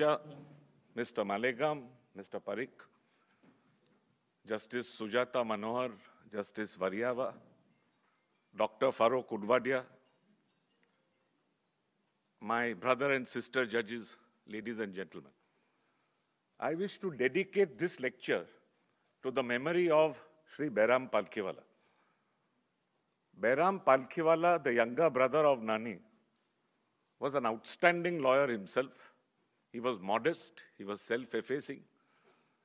Anucha, Mr. Malegam, Mr. Parikh, Justice Sujata Manohar, Justice Variava, Dr. Farooq Udwadia, my brother and sister judges, ladies and gentlemen. I wish to dedicate this lecture to the memory of Sri Bairam Palkiwala. Bairam Palkiwala, the younger brother of Nani, was an outstanding lawyer himself He was modest, he was self effacing,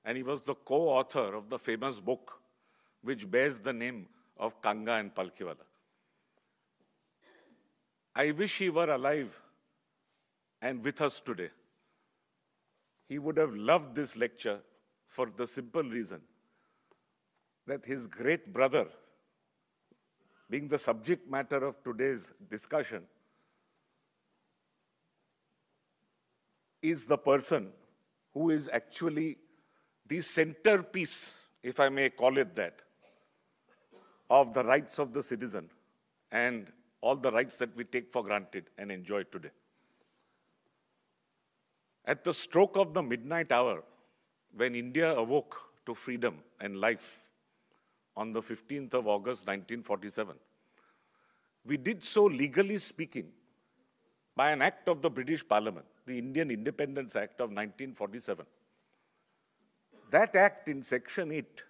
and he was the co author of the famous book which bears the name of Kanga and Palkiwala. I wish he were alive and with us today. He would have loved this lecture for the simple reason that his great brother, being the subject matter of today's discussion, is the person who is actually the centerpiece, if I may call it that, of the rights of the citizen and all the rights that we take for granted and enjoy today. At the stroke of the midnight hour, when India awoke to freedom and life on the 15th of August 1947, we did so legally speaking by an act of the British Parliament, the Indian Independence Act of 1947. That act in Section 8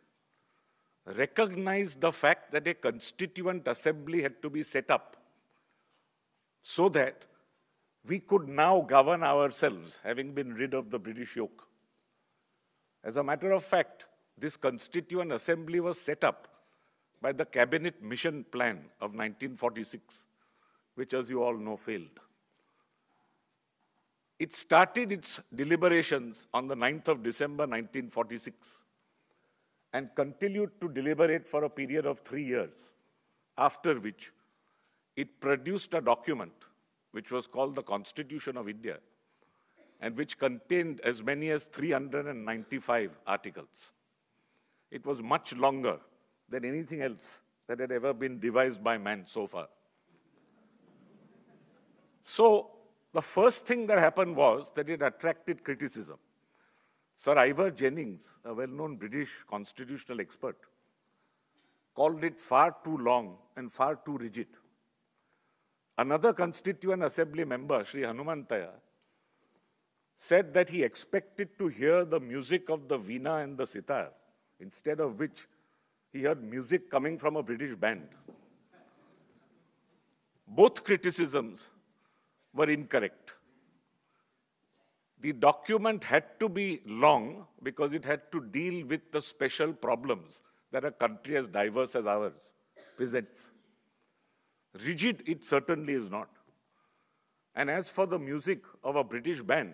recognized the fact that a constituent assembly had to be set up so that we could now govern ourselves, having been rid of the British yoke. As a matter of fact, this constituent assembly was set up by the cabinet mission plan of 1946, which, as you all know, failed. It started its deliberations on the 9th of December 1946 and continued to deliberate for a period of three years, after which it produced a document which was called the Constitution of India and which contained as many as 395 articles. It was much longer than anything else that had ever been devised by man so far. So the first thing that happened was that it attracted criticism. Sir Ivor Jennings, a well known British constitutional expert, called it far too long and far too rigid. Another constituent assembly member, Sri Hanumantaya, said that he expected to hear the music of the veena and the sitar, instead of which he heard music coming from a British band. Both criticisms were incorrect. The document had to be long because it had to deal with the special problems that a country as diverse as ours presents. Rigid, it certainly is not. And as for the music of a British band,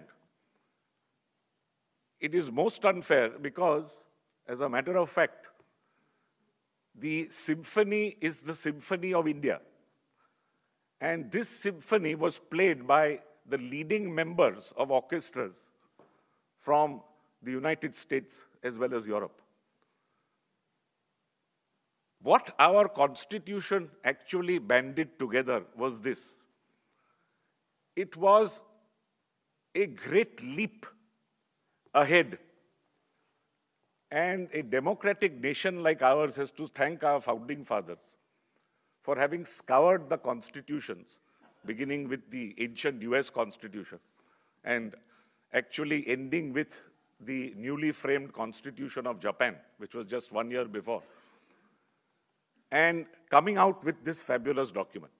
it is most unfair because, as a matter of fact, the symphony is the symphony of India. And this symphony was played by the leading members of orchestras from the United States as well as Europe. What our constitution actually banded together was this. It was a great leap ahead. And a democratic nation like ours has to thank our founding fathers for having scoured the constitutions, beginning with the ancient US constitution and actually ending with the newly framed constitution of Japan, which was just one year before, and coming out with this fabulous document.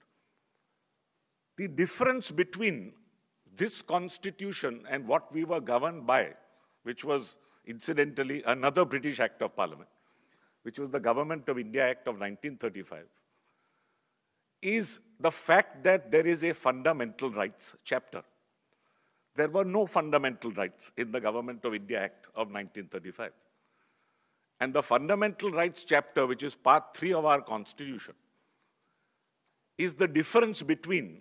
The difference between this constitution and what we were governed by, which was incidentally another British Act of Parliament, which was the Government of India Act of 1935, is the fact that there is a fundamental rights chapter. There were no fundamental rights in the Government of India Act of 1935. And the fundamental rights chapter, which is part three of our constitution, is the difference between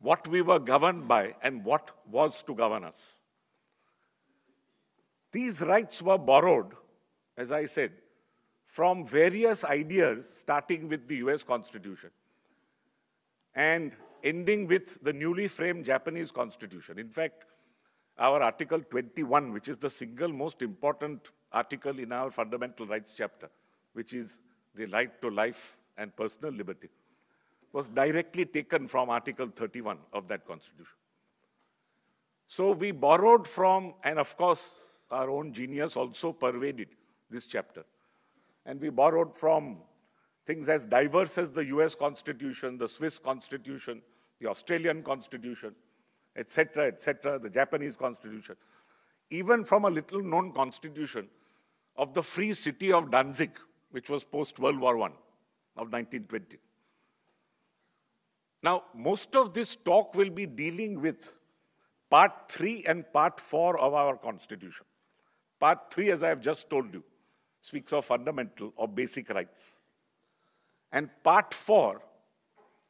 what we were governed by and what was to govern us. These rights were borrowed, as I said, from various ideas, starting with the US Constitution and ending with the newly framed Japanese constitution. In fact, our Article 21, which is the single most important article in our fundamental rights chapter, which is the right to life and personal liberty, was directly taken from Article 31 of that constitution. So we borrowed from, and of course, our own genius also pervaded this chapter. And we borrowed from things as diverse as the US Constitution, the Swiss Constitution, the Australian Constitution, etc., etc., the Japanese Constitution, even from a little known constitution of the free city of Danzig, which was post World War I of 1920. Now, most of this talk will be dealing with part three and part four of our constitution. Part three, as I have just told you, speaks of fundamental or basic rights. And part four,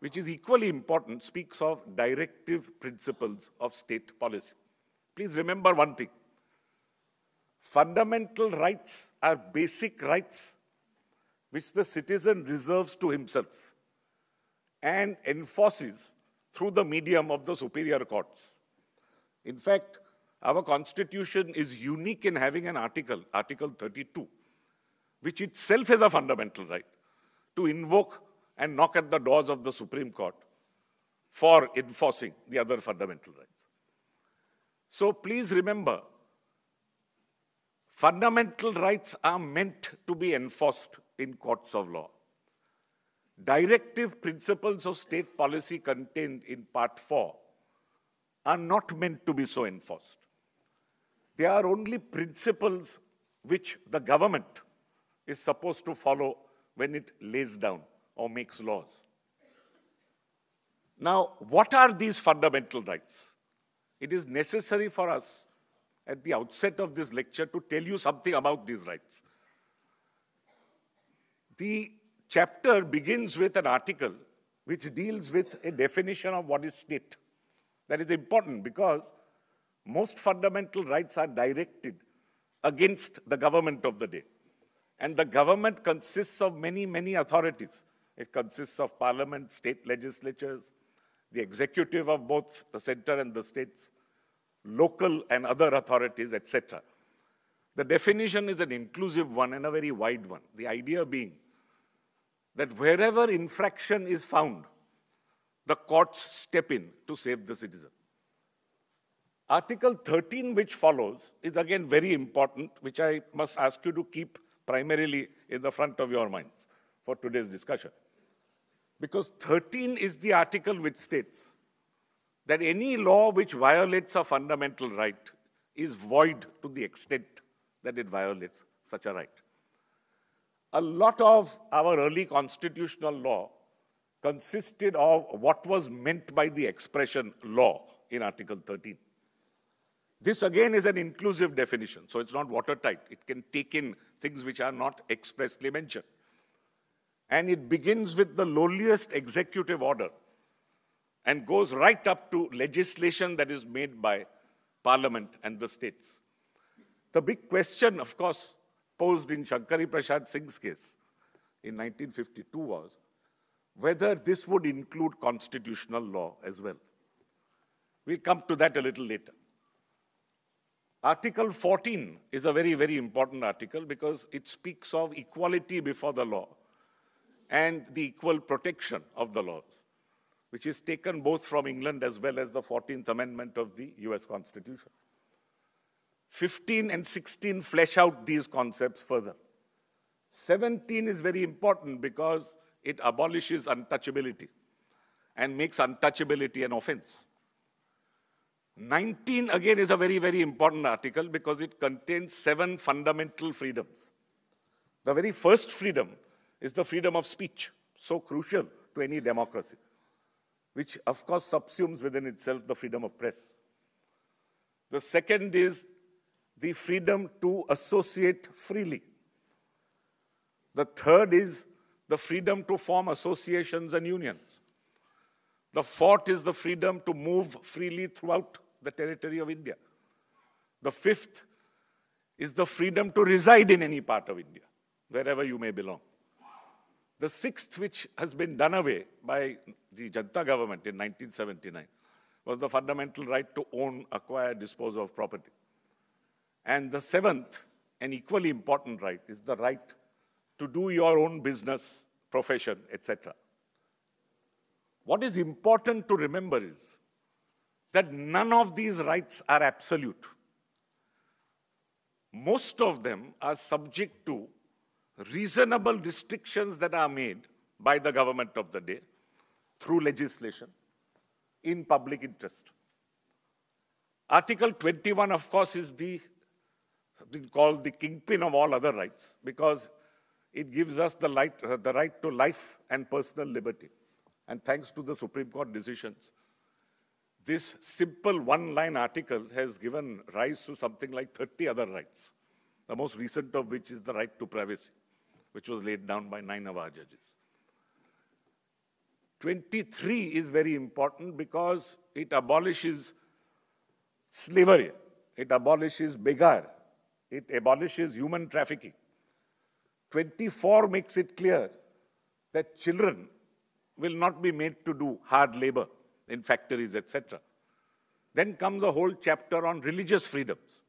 which is equally important, speaks of directive principles of state policy. Please remember one thing. Fundamental rights are basic rights which the citizen reserves to himself and enforces through the medium of the superior courts. In fact, our constitution is unique in having an article, Article 32, which itself is a fundamental right to invoke and knock at the doors of the Supreme Court for enforcing the other fundamental rights. So please remember, fundamental rights are meant to be enforced in courts of law. Directive principles of state policy contained in Part 4 are not meant to be so enforced. They are only principles which the government is supposed to follow when it lays down or makes laws. Now, what are these fundamental rights? It is necessary for us at the outset of this lecture to tell you something about these rights. The chapter begins with an article which deals with a definition of what is state. That is important because most fundamental rights are directed against the government of the day. And the government consists of many, many authorities. It consists of parliament, state legislatures, the executive of both the center and the states, local and other authorities, etc. The definition is an inclusive one and a very wide one. The idea being that wherever infraction is found, the courts step in to save the citizen. Article 13, which follows, is again very important, which I must ask you to keep primarily in the front of your minds for today's discussion. Because 13 is the article which states that any law which violates a fundamental right is void to the extent that it violates such a right. A lot of our early constitutional law consisted of what was meant by the expression law in Article 13. This again is an inclusive definition, so it's not watertight. It can take in things which are not expressly mentioned. And it begins with the lowliest executive order and goes right up to legislation that is made by parliament and the states. The big question, of course, posed in Shankari Prasad Singh's case in 1952 was whether this would include constitutional law as well. We'll come to that a little later. Article 14 is a very, very important article because it speaks of equality before the law and the equal protection of the laws, which is taken both from England as well as the 14th Amendment of the US Constitution. 15 and 16 flesh out these concepts further. 17 is very important because it abolishes untouchability and makes untouchability an offense. 19 again is a very, very important article because it contains seven fundamental freedoms. The very first freedom is the freedom of speech, so crucial to any democracy, which of course subsumes within itself the freedom of press. The second is the freedom to associate freely. The third is the freedom to form associations and unions. The fourth is the freedom to move freely throughout the territory of India. The fifth is the freedom to reside in any part of India, wherever you may belong. The sixth, which has been done away by the Janta government in 1979, was the fundamental right to own, acquire, dispose of property. And the seventh, an equally important right, is the right to do your own business, profession, etc. What is important to remember is that none of these rights are absolute. Most of them are subject to reasonable restrictions that are made by the government of the day through legislation in public interest. Article 21, of course, is the something called the kingpin of all other rights because it gives us the, light, uh, the right to life and personal liberty. And thanks to the Supreme Court decisions, this simple one line article has given rise to something like 30 other rights, the most recent of which is the right to privacy, which was laid down by nine of our judges. 23 is very important because it abolishes slavery, it abolishes begar, it abolishes human trafficking. 24 makes it clear that children will not be made to do hard labor in factories, etc. Then comes a whole chapter on religious freedoms,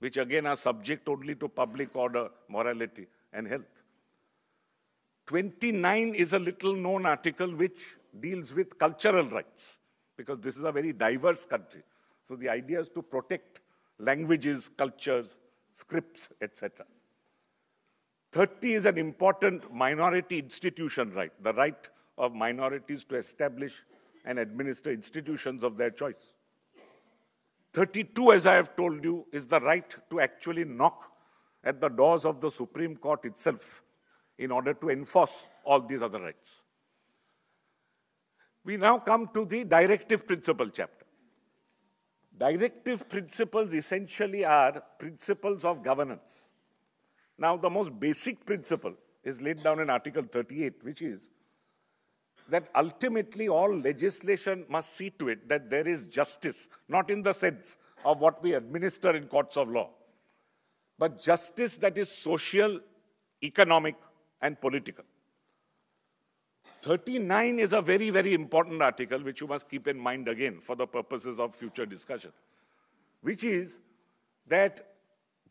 which again are subject only to public order, morality, and health. 29 is a little known article which deals with cultural rights, because this is a very diverse country. So the idea is to protect languages, cultures, scripts, etc. 30 is an important minority institution right, the right of minorities to establish and administer institutions of their choice. 32, as I have told you, is the right to actually knock at the doors of the Supreme Court itself in order to enforce all these other rights. We now come to the directive principle chapter. Directive principles essentially are principles of governance. Now, the most basic principle is laid down in Article 38, which is that ultimately all legislation must see to it that there is justice, not in the sense of what we administer in courts of law, but justice that is social, economic, and political. 39 is a very, very important article which you must keep in mind again for the purposes of future discussion, which is that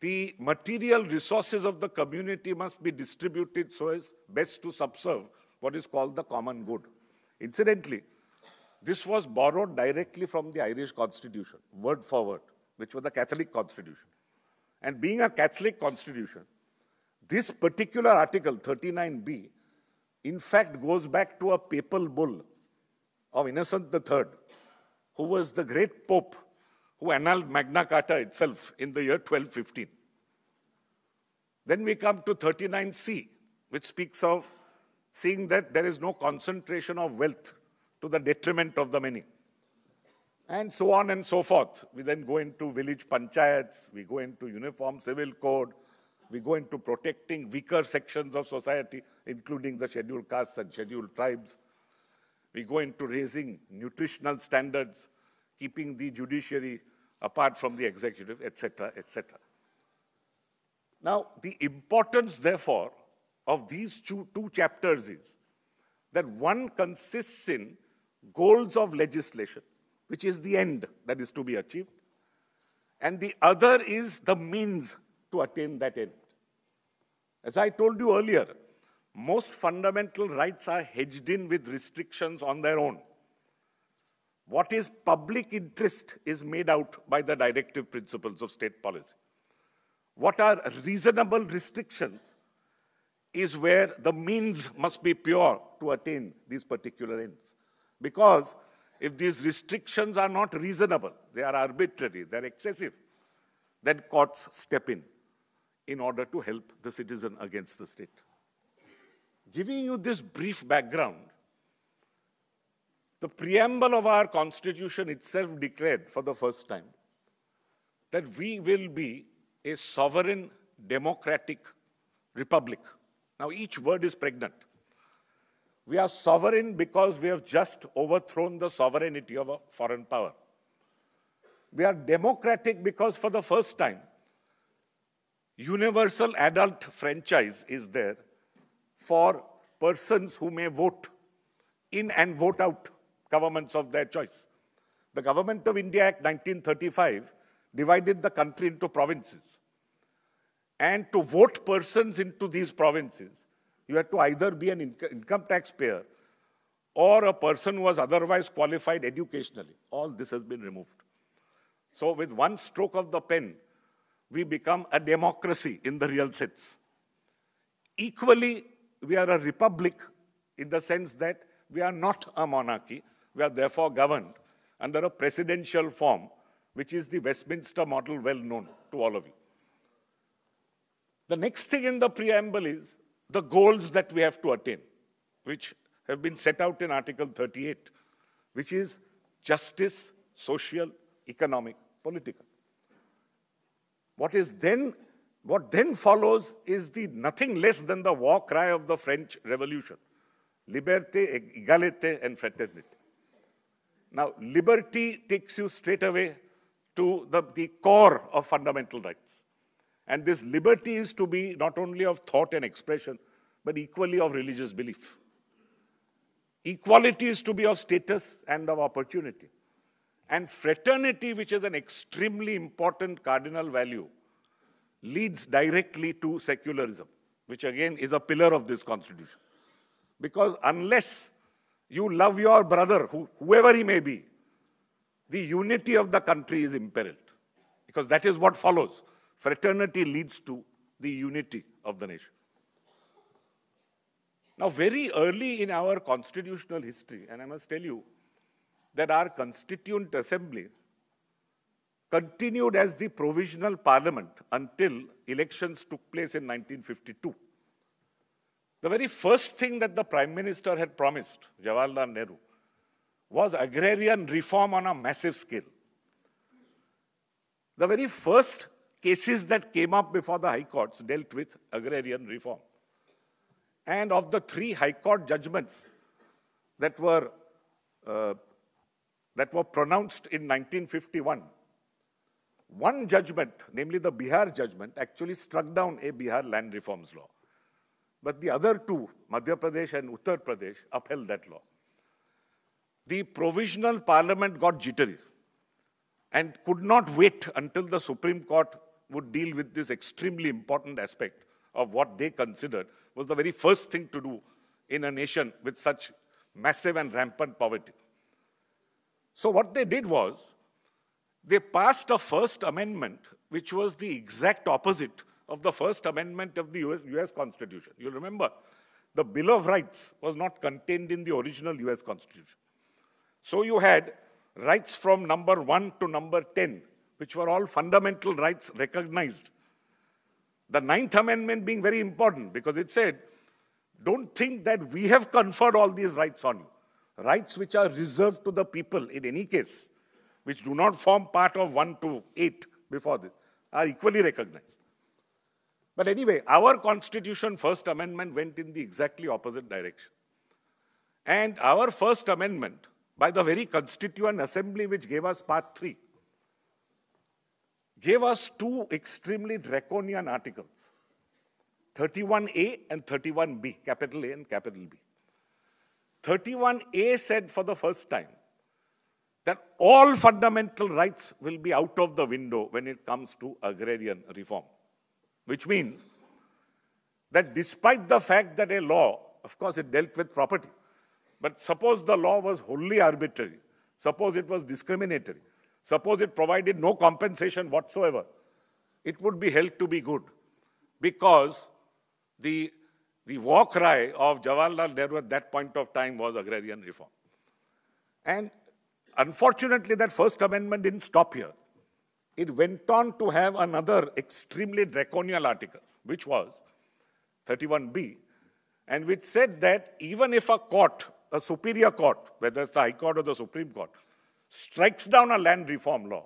the material resources of the community must be distributed so as best to subserve what is called the common good. Incidentally, this was borrowed directly from the Irish constitution, word for word, which was the Catholic constitution. And being a Catholic constitution, this particular article, 39b, in fact goes back to a papal bull of Innocent III, who was the great pope who annulled Magna Carta itself in the year 1215. Then we come to 39c, which speaks of seeing that there is no concentration of wealth to the detriment of the many. And so on and so forth. We then go into village panchayats, we go into uniform civil code, we go into protecting weaker sections of society, including the scheduled castes and scheduled tribes. We go into raising nutritional standards, keeping the judiciary apart from the executive, etc., etc. Now, the importance, therefore, of these two, two chapters is that one consists in goals of legislation, which is the end that is to be achieved, and the other is the means to attain that end. As I told you earlier, most fundamental rights are hedged in with restrictions on their own. What is public interest is made out by the directive principles of state policy. What are reasonable restrictions is where the means must be pure to attain these particular ends. Because if these restrictions are not reasonable, they are arbitrary, they are excessive, then courts step in in order to help the citizen against the state. Giving you this brief background, the preamble of our constitution itself declared for the first time that we will be a sovereign democratic republic now, each word is pregnant. We are sovereign because we have just overthrown the sovereignty of a foreign power. We are democratic because for the first time, universal adult franchise is there for persons who may vote in and vote out governments of their choice. The Government of India Act 1935 divided the country into provinces and to vote persons into these provinces. You had to either be an income taxpayer or a person who was otherwise qualified educationally. All this has been removed. So, with one stroke of the pen, we become a democracy in the real sense. Equally, we are a republic in the sense that we are not a monarchy. We are therefore governed under a presidential form, which is the Westminster model well known to all of you. The next thing in the preamble is the goals that we have to attain, which have been set out in Article 38, which is justice, social, economic, political. What is then, what then follows is the nothing less than the war cry of the French Revolution. Liberté, égalité, and fraternité. Now, liberty takes you straight away to the, the core of fundamental rights. And this liberty is to be not only of thought and expression, but equally of religious belief. Equality is to be of status and of opportunity. And fraternity, which is an extremely important cardinal value, leads directly to secularism, which again is a pillar of this constitution. Because unless you love your brother, who, whoever he may be, the unity of the country is imperiled. Because that is what follows. Fraternity leads to the unity of the nation. Now, very early in our constitutional history, and I must tell you that our Constituent Assembly continued as the provisional parliament until elections took place in 1952. The very first thing that the Prime Minister had promised, Jawaharlal Nehru, was agrarian reform on a massive scale. The very first cases that came up before the High Courts dealt with agrarian reform. And of the three High Court judgments that were, uh, that were pronounced in 1951, one judgment, namely the Bihar judgment, actually struck down a Bihar land reforms law. But the other two, Madhya Pradesh and Uttar Pradesh, upheld that law. The provisional parliament got jittery and could not wait until the Supreme Court would deal with this extremely important aspect of what they considered was the very first thing to do in a nation with such massive and rampant poverty. So, what they did was, they passed a First Amendment, which was the exact opposite of the First Amendment of the US, US Constitution. you remember, the Bill of Rights was not contained in the original US Constitution. So, you had rights from number 1 to number 10 which were all fundamental rights recognized. The Ninth Amendment being very important because it said, don't think that we have conferred all these rights on you. Rights which are reserved to the people in any case, which do not form part of 1 to 8 before this, are equally recognized. But anyway, our Constitution First Amendment went in the exactly opposite direction. And our First Amendment, by the very Constituent Assembly which gave us Part 3, gave us two extremely draconian articles 31A and 31B, capital A and capital B. 31A said for the first time that all fundamental rights will be out of the window when it comes to agrarian reform, which means that despite the fact that a law, of course, it dealt with property, but suppose the law was wholly arbitrary, suppose it was discriminatory, Suppose it provided no compensation whatsoever. It would be held to be good because the, the war cry of Jawaharlal Nehru at that point of time was agrarian reform. And unfortunately, that First Amendment didn't stop here. It went on to have another extremely draconian article, which was 31B, and which said that even if a court, a superior court, whether it's the High Court or the Supreme Court, strikes down a land reform law.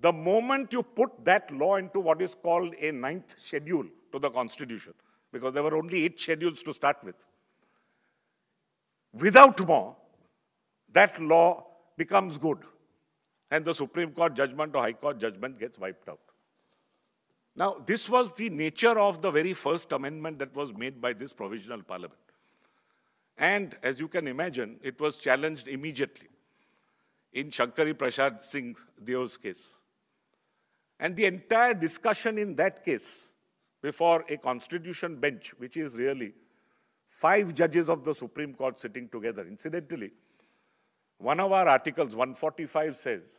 The moment you put that law into what is called a ninth schedule to the Constitution, because there were only eight schedules to start with, without more, that law becomes good. And the Supreme Court judgment or High Court judgment gets wiped out. Now, this was the nature of the very first amendment that was made by this provisional parliament. And as you can imagine, it was challenged immediately in Shankari Prasad Singh Deo's case. And the entire discussion in that case before a constitution bench, which is really five judges of the Supreme Court sitting together. Incidentally, one of our articles, 145, says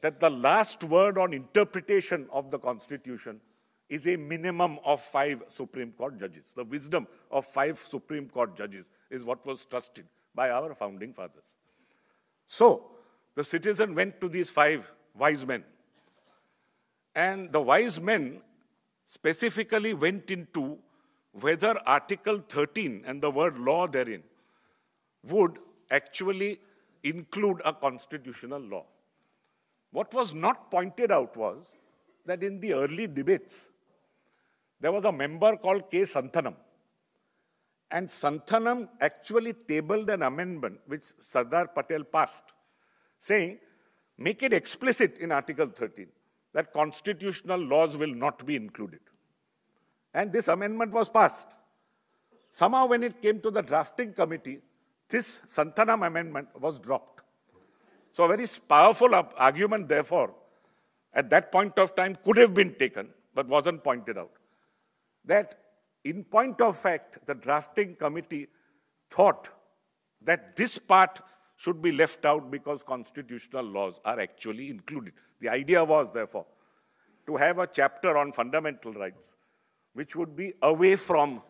that the last word on interpretation of the Constitution is a minimum of five Supreme Court judges. The wisdom of five Supreme Court judges is what was trusted by our founding fathers. So, the citizen went to these five wise men. And the wise men specifically went into whether Article 13 and the word law therein would actually include a constitutional law. What was not pointed out was that in the early debates, there was a member called K. Santhanam. And Santhanam actually tabled an amendment which Sardar Patel passed saying, make it explicit in Article 13 that constitutional laws will not be included. And this amendment was passed. Somehow, when it came to the drafting committee, this Santanam amendment was dropped. So, a very powerful argument, therefore, at that point of time could have been taken, but wasn't pointed out. That, in point of fact, the drafting committee thought that this part should be left out because constitutional laws are actually included. The idea was, therefore, to have a chapter on fundamental rights, which would be away from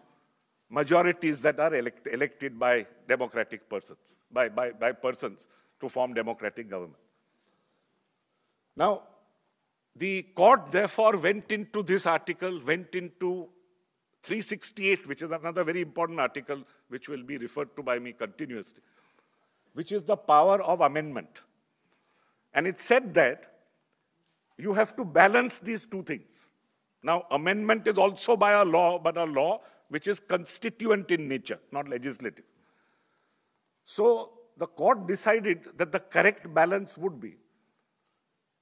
majorities that are elect elected by democratic persons, by, by, by persons to form democratic government. Now, the court therefore went into this article, went into 368, which is another very important article which will be referred to by me continuously which is the power of amendment. And it said that you have to balance these two things. Now, amendment is also by a law, but a law which is constituent in nature, not legislative. So, the court decided that the correct balance would be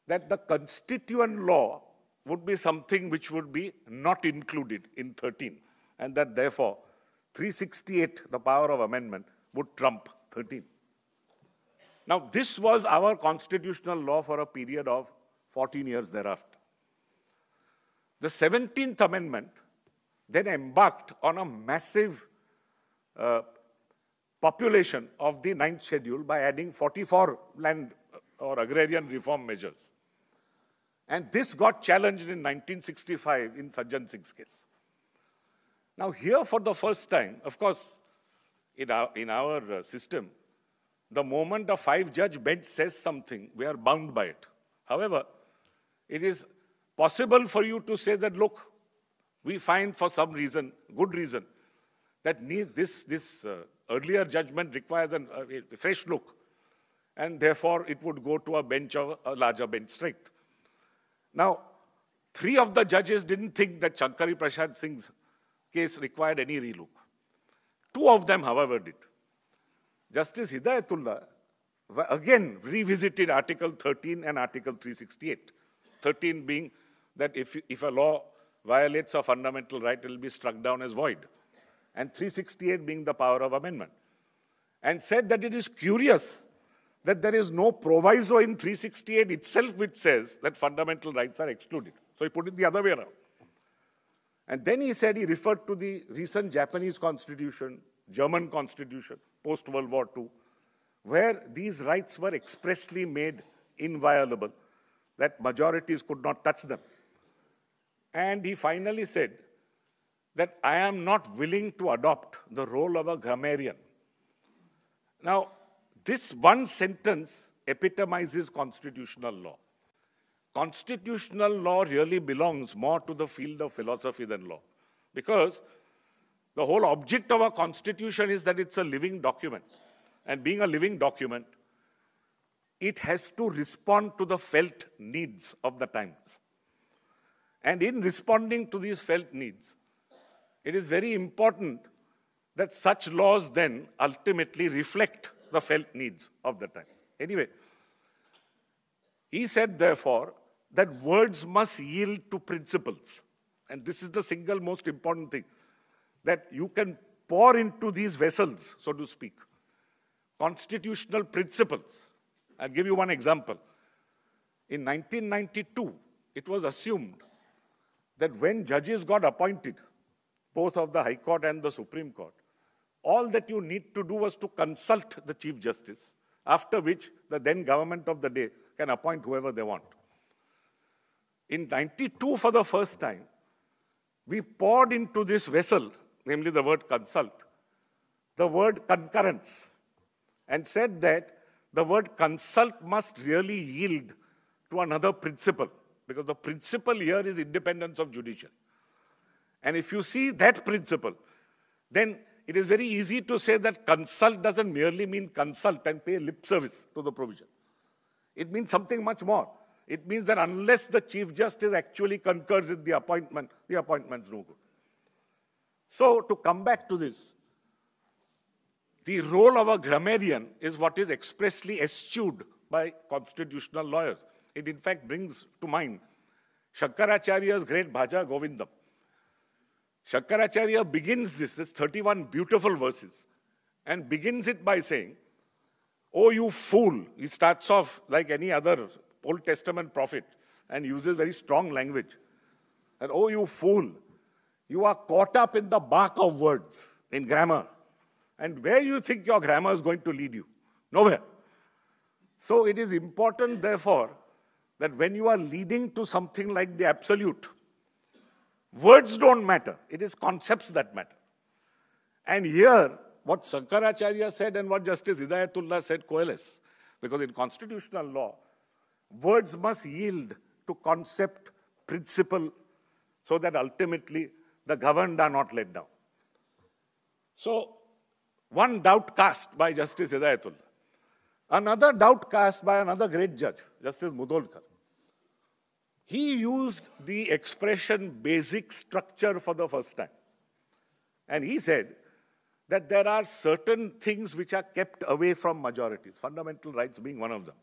that the constituent law would be something which would be not included in 13, and that therefore 368, the power of amendment, would trump 13. Now, this was our constitutional law for a period of 14 years thereafter. The 17th Amendment then embarked on a massive uh, population of the ninth schedule by adding 44 land uh, or agrarian reform measures. And this got challenged in 1965 in Sajjan Singh's case. Now, here for the first time, of course, in our, in our uh, system, the moment a five judge bench says something, we are bound by it. However, it is possible for you to say that, look, we find for some reason, good reason, that this, this uh, earlier judgment requires an, uh, a fresh look, and therefore it would go to a bench of a larger bench strength. Now, three of the judges didn't think that Shankari Prashad Singh's case required any relook. Two of them, however, did. Justice Hidayatullah again revisited Article 13 and Article 368. 13 being that if, if a law violates a fundamental right, it will be struck down as void. And 368 being the power of amendment. And said that it is curious that there is no proviso in 368 itself which says that fundamental rights are excluded. So he put it the other way around. And then he said he referred to the recent Japanese constitution, German constitution, post-World War II, where these rights were expressly made inviolable, that majorities could not touch them. And he finally said that I am not willing to adopt the role of a grammarian. Now, this one sentence epitomizes constitutional law. Constitutional law really belongs more to the field of philosophy than law because the whole object of our constitution is that it's a living document. And being a living document, it has to respond to the felt needs of the times. And in responding to these felt needs, it is very important that such laws then ultimately reflect the felt needs of the times. Anyway, he said, therefore, that words must yield to principles. And this is the single most important thing that you can pour into these vessels, so to speak, constitutional principles. I'll give you one example. In 1992, it was assumed that when judges got appointed, both of the High Court and the Supreme Court, all that you need to do was to consult the Chief Justice, after which the then government of the day can appoint whoever they want. In 92, for the first time, we poured into this vessel namely the word consult, the word concurrence, and said that the word consult must really yield to another principle, because the principle here is independence of judicial. And if you see that principle, then it is very easy to say that consult doesn't merely mean consult and pay lip service to the provision. It means something much more. It means that unless the Chief Justice actually concurs with the appointment, the appointment's no good. So, to come back to this, the role of a grammarian is what is expressly eschewed by constitutional lawyers. It, in fact, brings to mind Shankaracharya's great Bhaja Govindam. Shankaracharya begins this, this 31 beautiful verses, and begins it by saying, Oh, you fool! He starts off like any other Old Testament prophet and uses very strong language. And oh, you fool! You are caught up in the bark of words, in grammar. And where you think your grammar is going to lead you? Nowhere. So it is important, therefore, that when you are leading to something like the absolute, words don't matter. It is concepts that matter. And here, what Sankaracharya said and what Justice Hidayatullah said coalesce. Because in constitutional law, words must yield to concept, principle, so that ultimately the governed are not let down. So, one doubt cast by Justice Hidayatullah. Another doubt cast by another great judge, Justice Mudolkar. He used the expression basic structure for the first time. And he said that there are certain things which are kept away from majorities, fundamental rights being one of them.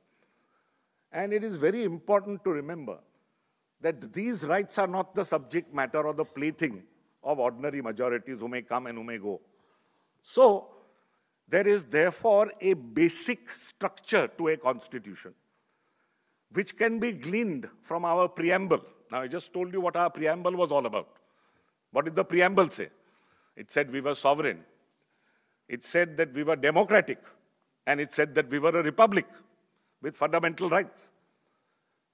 And it is very important to remember that these rights are not the subject matter or the plaything of ordinary majorities who may come and who may go. So, there is therefore a basic structure to a constitution which can be gleaned from our preamble. Now, I just told you what our preamble was all about. What did the preamble say? It said we were sovereign. It said that we were democratic. And it said that we were a republic with fundamental rights.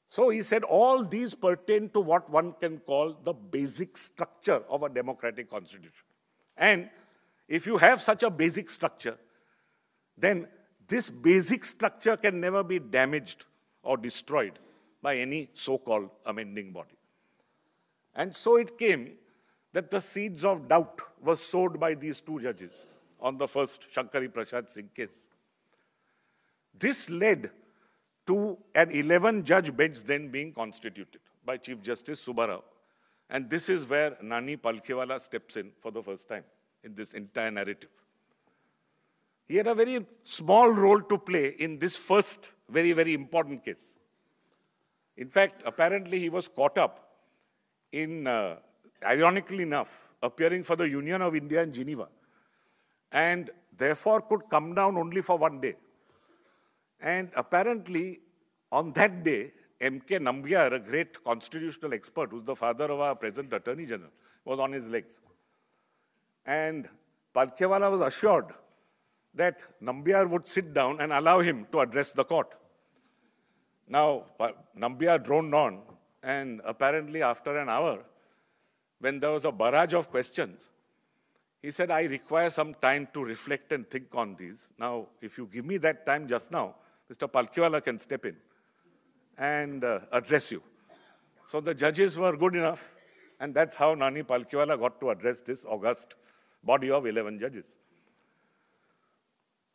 So he said all these pertain to what one can call the basic structure of a democratic constitution. And if you have such a basic structure, then this basic structure can never be damaged or destroyed by any so-called amending body. And so it came that the seeds of doubt were sowed by these two judges on the first Shankari Prasad Singh case. This led to an 11 judge bench then being constituted by Chief Justice Subbarao. And this is where Nani Palkhewala steps in for the first time in this entire narrative. He had a very small role to play in this first very, very important case. In fact, apparently he was caught up in, uh, ironically enough, appearing for the Union of India in Geneva and therefore could come down only for one day. And apparently, on that day, M.K. Nambiar, a great constitutional expert who's the father of our present Attorney General, was on his legs. And Palkewala was assured that Nambiar would sit down and allow him to address the court. Now, Nambiar droned on, and apparently, after an hour, when there was a barrage of questions, he said, I require some time to reflect and think on these. Now, if you give me that time just now, Mr. Palkiwala can step in and uh, address you. So the judges were good enough, and that's how Nani Palkiwala got to address this august body of 11 judges.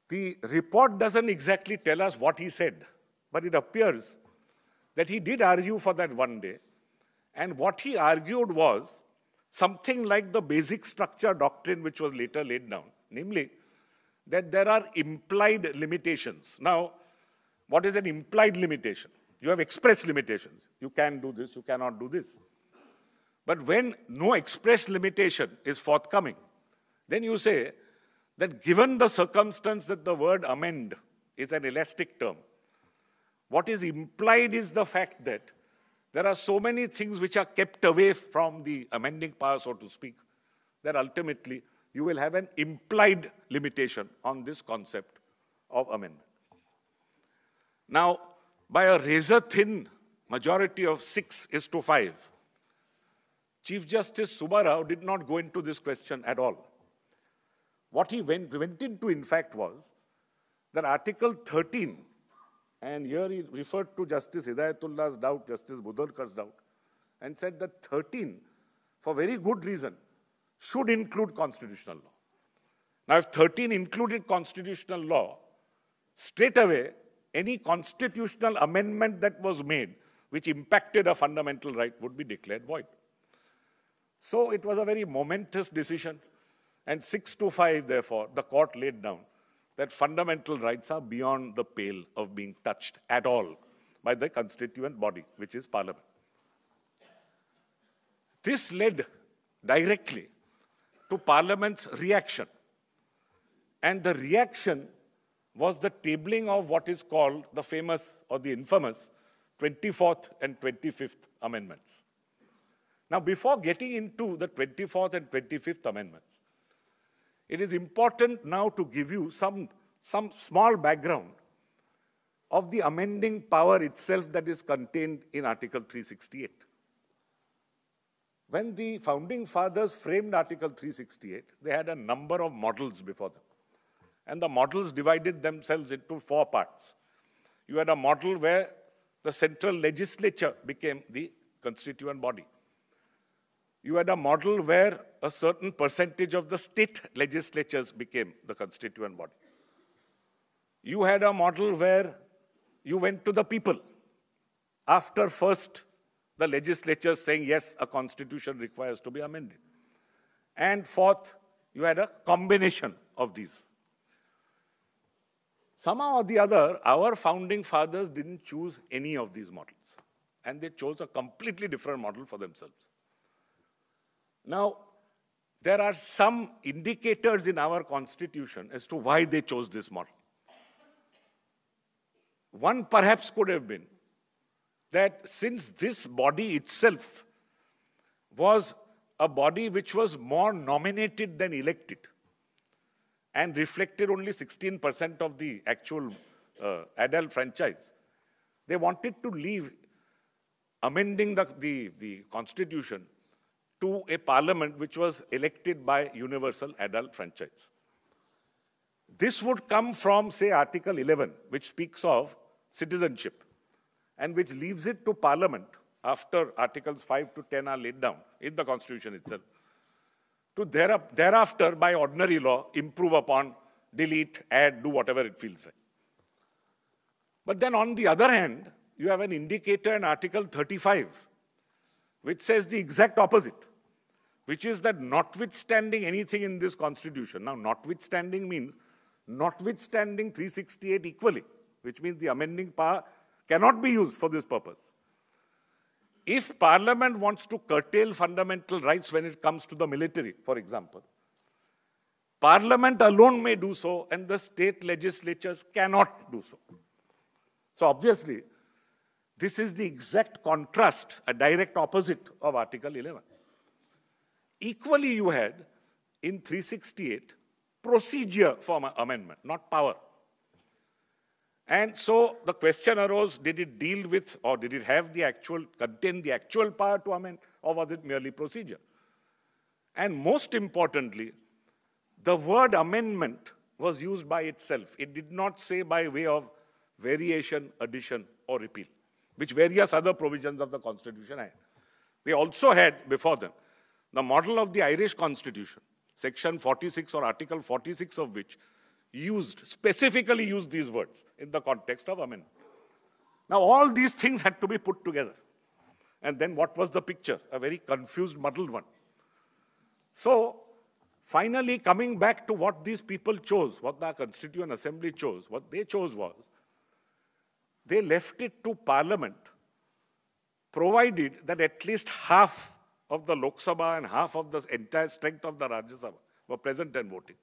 The report doesn't exactly tell us what he said, but it appears that he did argue for that one day. And what he argued was something like the basic structure doctrine which was later laid down, namely that there are implied limitations. Now, what is an implied limitation? You have express limitations. You can do this, you cannot do this. But when no express limitation is forthcoming, then you say that given the circumstance that the word amend is an elastic term, what is implied is the fact that there are so many things which are kept away from the amending power, so to speak, that ultimately you will have an implied limitation on this concept of amendment. Now, by a razor thin majority of 6 is to 5, Chief Justice Subbarao did not go into this question at all. What he went, went into, in fact, was that Article 13, and here he referred to Justice Hidayatullah's doubt, Justice Budalkar's doubt, and said that 13, for very good reason, should include constitutional law. Now, if 13 included constitutional law, straight away any constitutional amendment that was made which impacted a fundamental right would be declared void. So it was a very momentous decision. And 6 to 5, therefore, the court laid down that fundamental rights are beyond the pale of being touched at all by the constituent body, which is parliament. This led directly to parliament's reaction. And the reaction was the tabling of what is called the famous or the infamous 24th and 25th Amendments. Now, before getting into the 24th and 25th Amendments, it is important now to give you some, some small background of the amending power itself that is contained in Article 368. When the founding fathers framed Article 368, they had a number of models before them and the models divided themselves into four parts. You had a model where the central legislature became the constituent body. You had a model where a certain percentage of the state legislatures became the constituent body. You had a model where you went to the people after first the legislature saying, yes, a constitution requires to be amended. And fourth, you had a combination of these. Somehow or the other, our founding fathers didn't choose any of these models. And they chose a completely different model for themselves. Now, there are some indicators in our constitution as to why they chose this model. One perhaps could have been that since this body itself was a body which was more nominated than elected, and reflected only 16% of the actual uh, adult franchise. They wanted to leave amending the, the, the constitution to a parliament which was elected by universal adult franchise. This would come from, say, Article 11, which speaks of citizenship and which leaves it to parliament after Articles 5 to 10 are laid down in the constitution itself to thereafter, by ordinary law, improve upon, delete, add, do whatever it feels like. But then on the other hand, you have an indicator in Article 35, which says the exact opposite, which is that notwithstanding anything in this constitution, now notwithstanding means notwithstanding 368 equally, which means the amending power cannot be used for this purpose. If parliament wants to curtail fundamental rights when it comes to the military, for example, parliament alone may do so and the state legislatures cannot do so. So obviously, this is the exact contrast, a direct opposite of Article 11. Equally, you had in 368 procedure for amendment, not power. And so the question arose, did it deal with or did it have the actual, contain the actual power to amend or was it merely procedure? And most importantly, the word amendment was used by itself. It did not say by way of variation, addition or repeal, which various other provisions of the constitution had. They also had before them the model of the Irish constitution, section 46 or article 46 of which used, specifically used these words in the context of Amin. Now, all these things had to be put together. And then what was the picture? A very confused, muddled one. So, finally, coming back to what these people chose, what the Constituent Assembly chose, what they chose was, they left it to Parliament, provided that at least half of the Lok Sabha and half of the entire strength of the Rajya Sabha were present and voting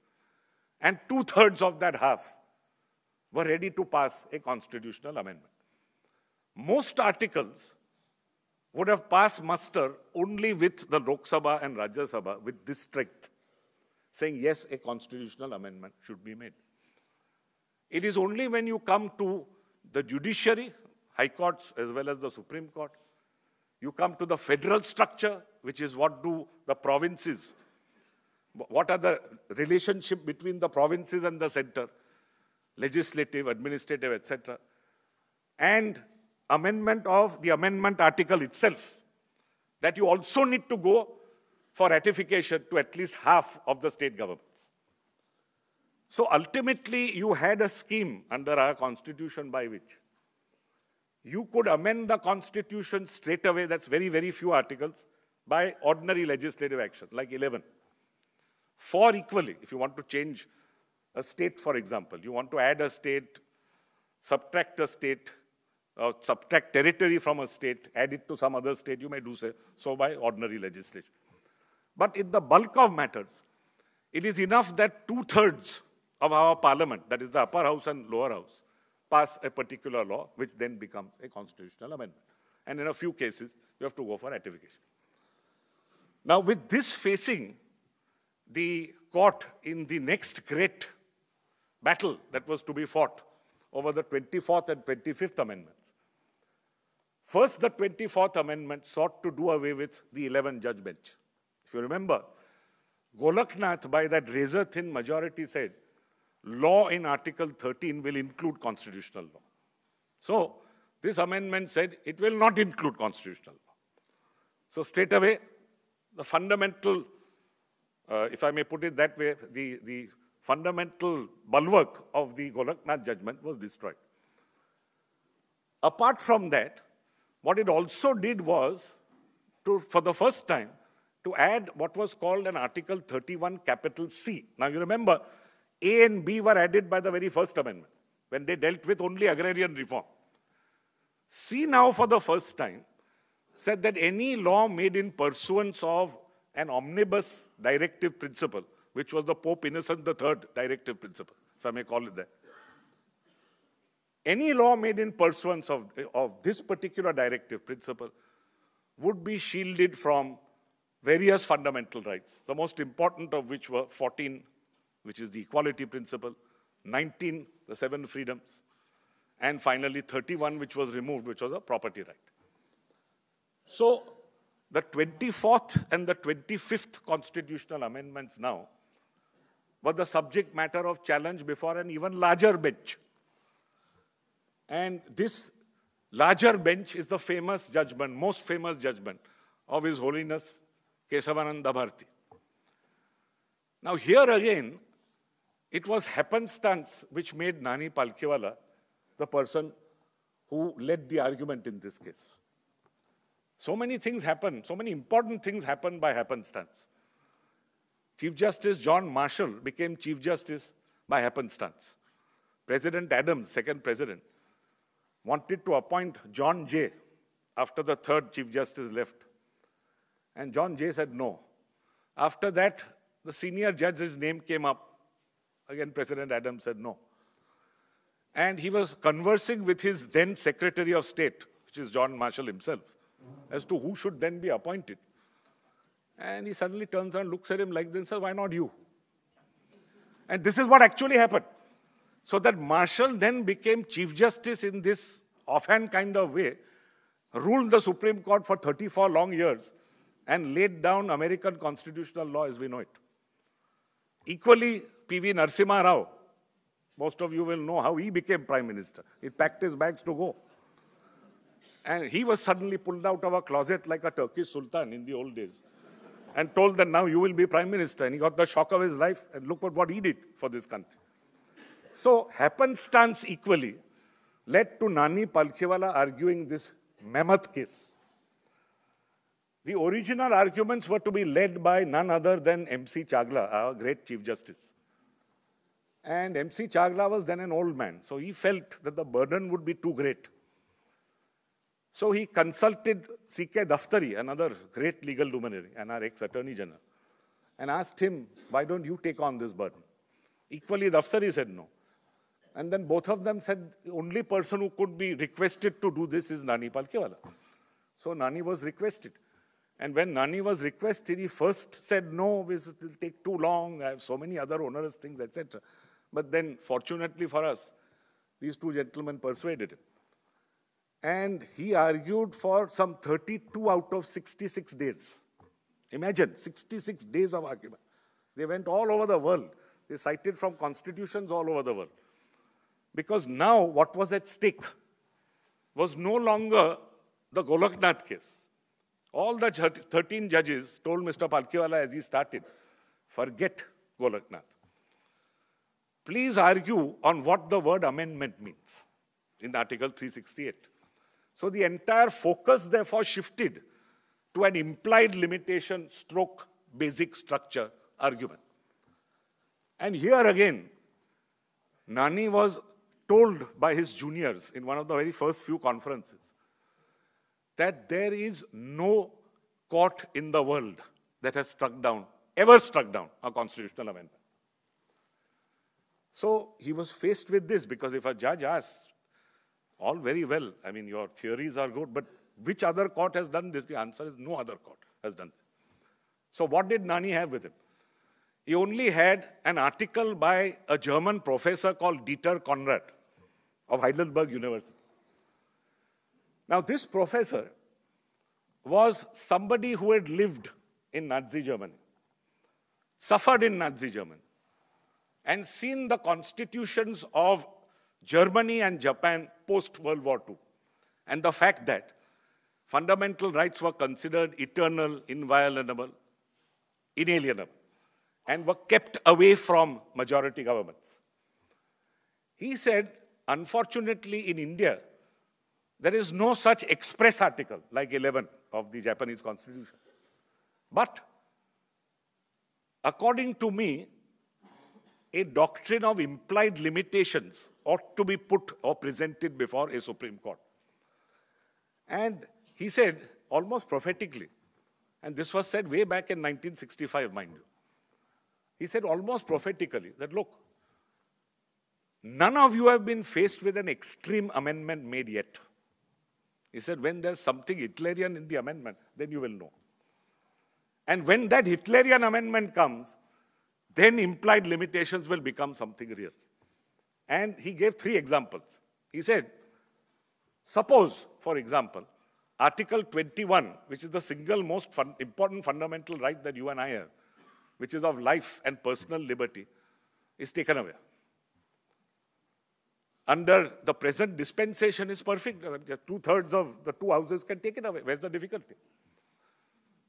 and two thirds of that half were ready to pass a constitutional amendment. Most articles would have passed muster only with the Lok Sabha and Rajya Sabha with this strength, saying yes, a constitutional amendment should be made. It is only when you come to the judiciary, high courts as well as the Supreme Court, you come to the federal structure, which is what do the provinces what are the relationship between the provinces and the center? Legislative, administrative, etc. And amendment of the amendment article itself. That you also need to go for ratification to at least half of the state governments. So ultimately, you had a scheme under our constitution by which you could amend the constitution straight away. That's very, very few articles by ordinary legislative action, like 11 for equally. If you want to change a state, for example, you want to add a state, subtract a state, uh, subtract territory from a state, add it to some other state, you may do so, so by ordinary legislation. But in the bulk of matters, it is enough that two thirds of our parliament, that is the upper house and lower house, pass a particular law, which then becomes a constitutional amendment. And in a few cases, you have to go for ratification. Now, with this facing the caught in the next great battle that was to be fought over the 24th and 25th Amendments. First, the 24th Amendment sought to do away with the 11 judge bench. If you remember, Golaknath, by that razor thin majority, said law in Article 13 will include constitutional law. So, this amendment said it will not include constitutional law. So, straight away, the fundamental uh, if I may put it that way, the, the fundamental bulwark of the Golaknath judgment was destroyed. Apart from that, what it also did was, to, for the first time, to add what was called an Article 31 capital C. Now you remember, A and B were added by the very first amendment when they dealt with only agrarian reform. C now for the first time said that any law made in pursuance of an omnibus directive principle, which was the Pope Innocent III directive principle, if I may call it that. Any law made in pursuance of, of this particular directive principle would be shielded from various fundamental rights, the most important of which were 14, which is the equality principle, 19, the seven freedoms, and finally 31, which was removed, which was a property right. So the 24th and the 25th constitutional amendments now were the subject matter of challenge before an even larger bench. And this larger bench is the famous judgment, most famous judgment of His Holiness Kesavananda Bharti. Now, here again, it was happenstance which made Nani Palkiwala the person who led the argument in this case. So many things happen, so many important things happen by happenstance. Chief Justice John Marshall became Chief Justice by happenstance. President Adams, second president, wanted to appoint John Jay after the third Chief Justice left. And John Jay said no. After that, the senior judge's name came up. Again, President Adams said no. And he was conversing with his then Secretary of State, which is John Marshall himself as to who should then be appointed. And he suddenly turns and looks at him like this and says, Why not you? And this is what actually happened. So that Marshall then became Chief Justice in this offhand kind of way, ruled the Supreme Court for 34 long years, and laid down American constitutional law as we know it. Equally, P.V. Narsimha Rao, most of you will know how he became Prime Minister. He packed his bags to go. And he was suddenly pulled out of a closet like a Turkish sultan in the old days and told that now you will be prime minister. And he got the shock of his life and look at what he did for this country. So happenstance equally led to Nani Palkhewala arguing this mammoth case. The original arguments were to be led by none other than M.C. Chagla, our great Chief Justice. And M.C. Chagla was then an old man, so he felt that the burden would be too great so he consulted C.K. Daftari, another great legal luminary and our ex-attorney general, and asked him, why don't you take on this burden? Equally, Daftari said no. And then both of them said, the only person who could be requested to do this is Nani Palkewala. So Nani was requested. And when Nani was requested, he first said, no, this will take too long, I have so many other onerous things, etc. But then, fortunately for us, these two gentlemen persuaded him and he argued for some 32 out of 66 days. Imagine 66 days of argument. They went all over the world. They cited from constitutions all over the world. Because now what was at stake was no longer the Golaknath case. All the 13 judges told Mr. Palkiwala as he started, forget Golaknath. Please argue on what the word amendment means in Article 368. So the entire focus therefore shifted to an implied limitation stroke basic structure argument. And here again, Nani was told by his juniors in one of the very first few conferences that there is no court in the world that has struck down, ever struck down, a constitutional amendment. So he was faced with this because if a judge asks, all very well. I mean, your theories are good, but which other court has done this? The answer is no other court has done this. So what did Nani have with him? He only had an article by a German professor called Dieter Conrad of Heidelberg University. Now, this professor was somebody who had lived in Nazi Germany, suffered in Nazi Germany, and seen the constitutions of Germany and Japan post World War II. And the fact that fundamental rights were considered eternal, inviolable, inalienable, and were kept away from majority governments. He said, unfortunately, in India, there is no such express article like 11 of the Japanese constitution. But according to me, a doctrine of implied limitations ought to be put or presented before a Supreme Court. And he said, almost prophetically, and this was said way back in 1965, mind you. He said almost prophetically that, look, none of you have been faced with an extreme amendment made yet. He said, when there's something Hitlerian in the amendment, then you will know. And when that Hitlerian amendment comes, then implied limitations will become something real. And he gave three examples. He said, suppose, for example, Article 21, which is the single most fun important fundamental right that you and I have, which is of life and personal liberty, is taken away. Under the present dispensation is perfect. Uh, two thirds of the two houses can take it away. Where's the difficulty?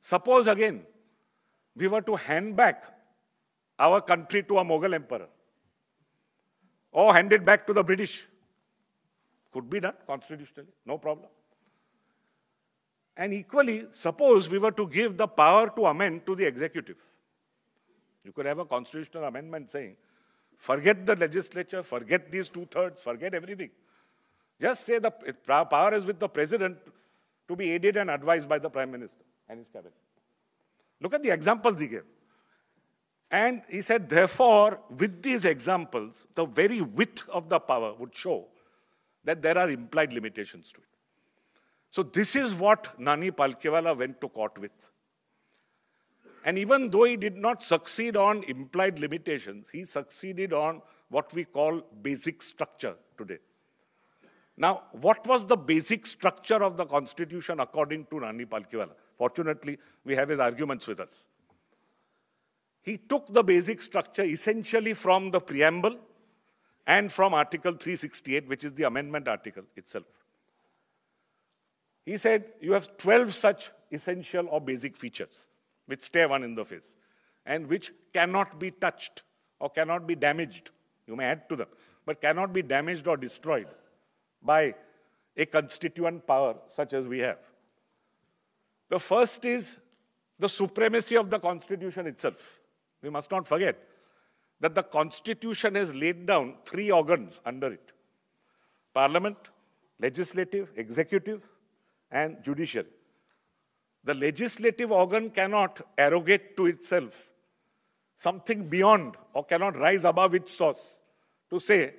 Suppose again, we were to hand back our country to a Mughal emperor or handed back to the British. Could be done constitutionally, no problem. And equally, suppose we were to give the power to amend to the executive. You could have a constitutional amendment saying, forget the legislature, forget these two thirds, forget everything. Just say the power is with the president to be aided and advised by the prime minister and his cabinet. Look at the examples he gave. And he said, therefore, with these examples, the very wit of the power would show that there are implied limitations to it. So this is what Nani Palkiwala went to court with. And even though he did not succeed on implied limitations, he succeeded on what we call basic structure today. Now, what was the basic structure of the constitution according to Nani Palkiwala? Fortunately, we have his arguments with us. He took the basic structure essentially from the preamble and from Article 368, which is the amendment article itself. He said, You have 12 such essential or basic features which stare one in the face and which cannot be touched or cannot be damaged. You may add to them, but cannot be damaged or destroyed by a constituent power such as we have. The first is the supremacy of the Constitution itself. We must not forget that the Constitution has laid down three organs under it. Parliament, legislative, executive, and judiciary. The legislative organ cannot arrogate to itself something beyond or cannot rise above its source to say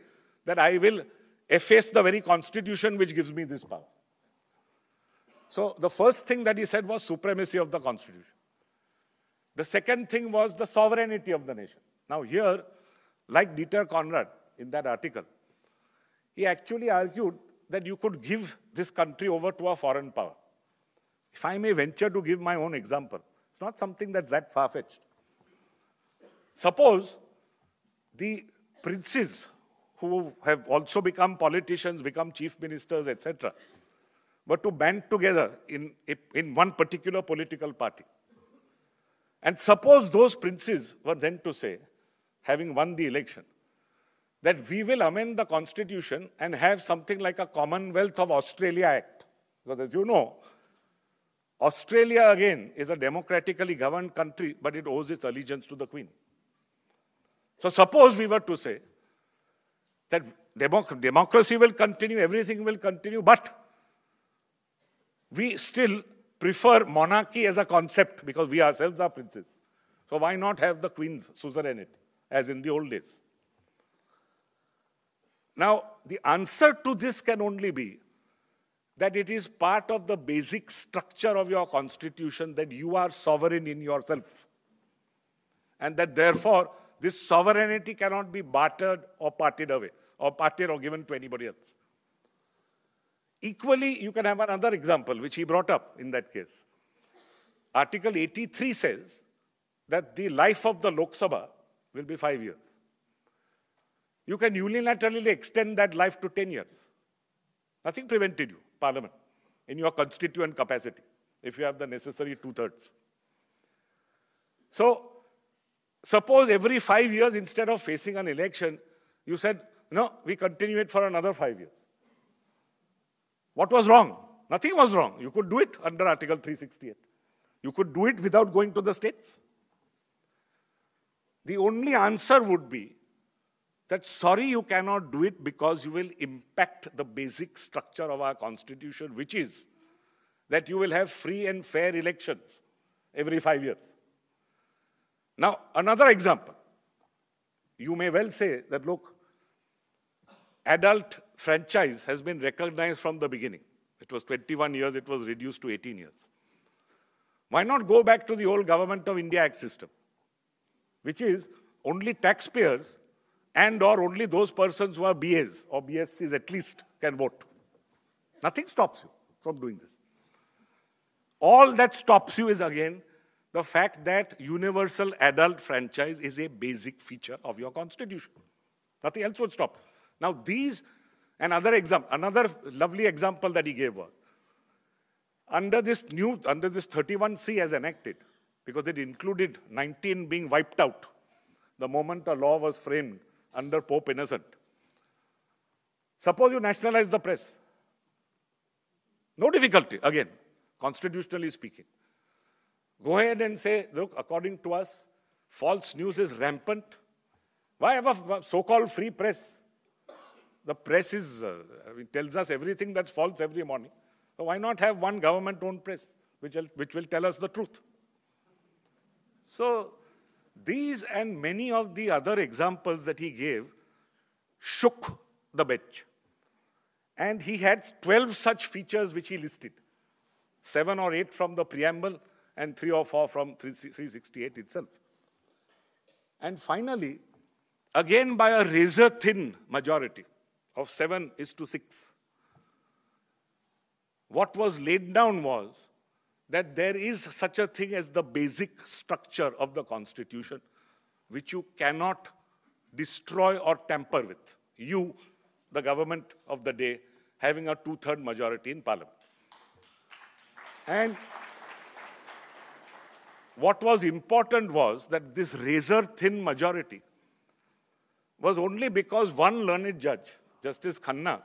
that I will efface the very constitution which gives me this power. So the first thing that he said was supremacy of the constitution. The second thing was the sovereignty of the nation. Now, here, like Dieter Conrad in that article, he actually argued that you could give this country over to a foreign power. If I may venture to give my own example, it's not something that's that far fetched. Suppose the princes who have also become politicians, become chief ministers, etc., were to band together in, in one particular political party. And suppose those princes were then to say, having won the election, that we will amend the constitution and have something like a Commonwealth of Australia Act. Because as you know, Australia again is a democratically governed country, but it owes its allegiance to the Queen. So suppose we were to say that democ democracy will continue, everything will continue, but we still prefer monarchy as a concept because we ourselves are princes. So why not have the queen's suzerainty as in the old days? Now, the answer to this can only be that it is part of the basic structure of your constitution that you are sovereign in yourself. And that therefore, this sovereignty cannot be bartered or parted away, or parted or given to anybody else. Equally, you can have another example, which he brought up in that case. Article 83 says that the life of the Lok Sabha will be five years. You can unilaterally extend that life to 10 years. Nothing prevented you, Parliament, in your constituent capacity, if you have the necessary two thirds. So, suppose every five years, instead of facing an election, you said, no, we continue it for another five years. What was wrong? Nothing was wrong. You could do it under Article 368. You could do it without going to the states. The only answer would be that sorry, you cannot do it because you will impact the basic structure of our constitution, which is that you will have free and fair elections every five years. Now, another example. You may well say that, look, adult franchise has been recognized from the beginning. It was 21 years, it was reduced to 18 years. Why not go back to the old Government of India Act system, which is only taxpayers and or only those persons who are BAs or BSCs at least can vote. Nothing stops you from doing this. All that stops you is again the fact that universal adult franchise is a basic feature of your constitution. Nothing else would stop. Now, these, another example, another lovely example that he gave was under this new, under this 31C as enacted, because it included 19 being wiped out the moment a law was framed under Pope Innocent. Suppose you nationalize the press. No difficulty, again, constitutionally speaking. Go ahead and say, look, according to us, false news is rampant. Why have a so called free press? The press is, uh, tells us everything that's false every morning. So why not have one government-owned press which will, which will tell us the truth? So these and many of the other examples that he gave shook the bench. And he had 12 such features which he listed. Seven or eight from the preamble and three or four from 368 itself. And finally, again by a razor thin majority, of 7 is to 6. What was laid down was that there is such a thing as the basic structure of the Constitution, which you cannot destroy or tamper with. You, the government of the day, having a two third majority in Parliament. And what was important was that this razor thin majority was only because one learned judge Justice Khanna,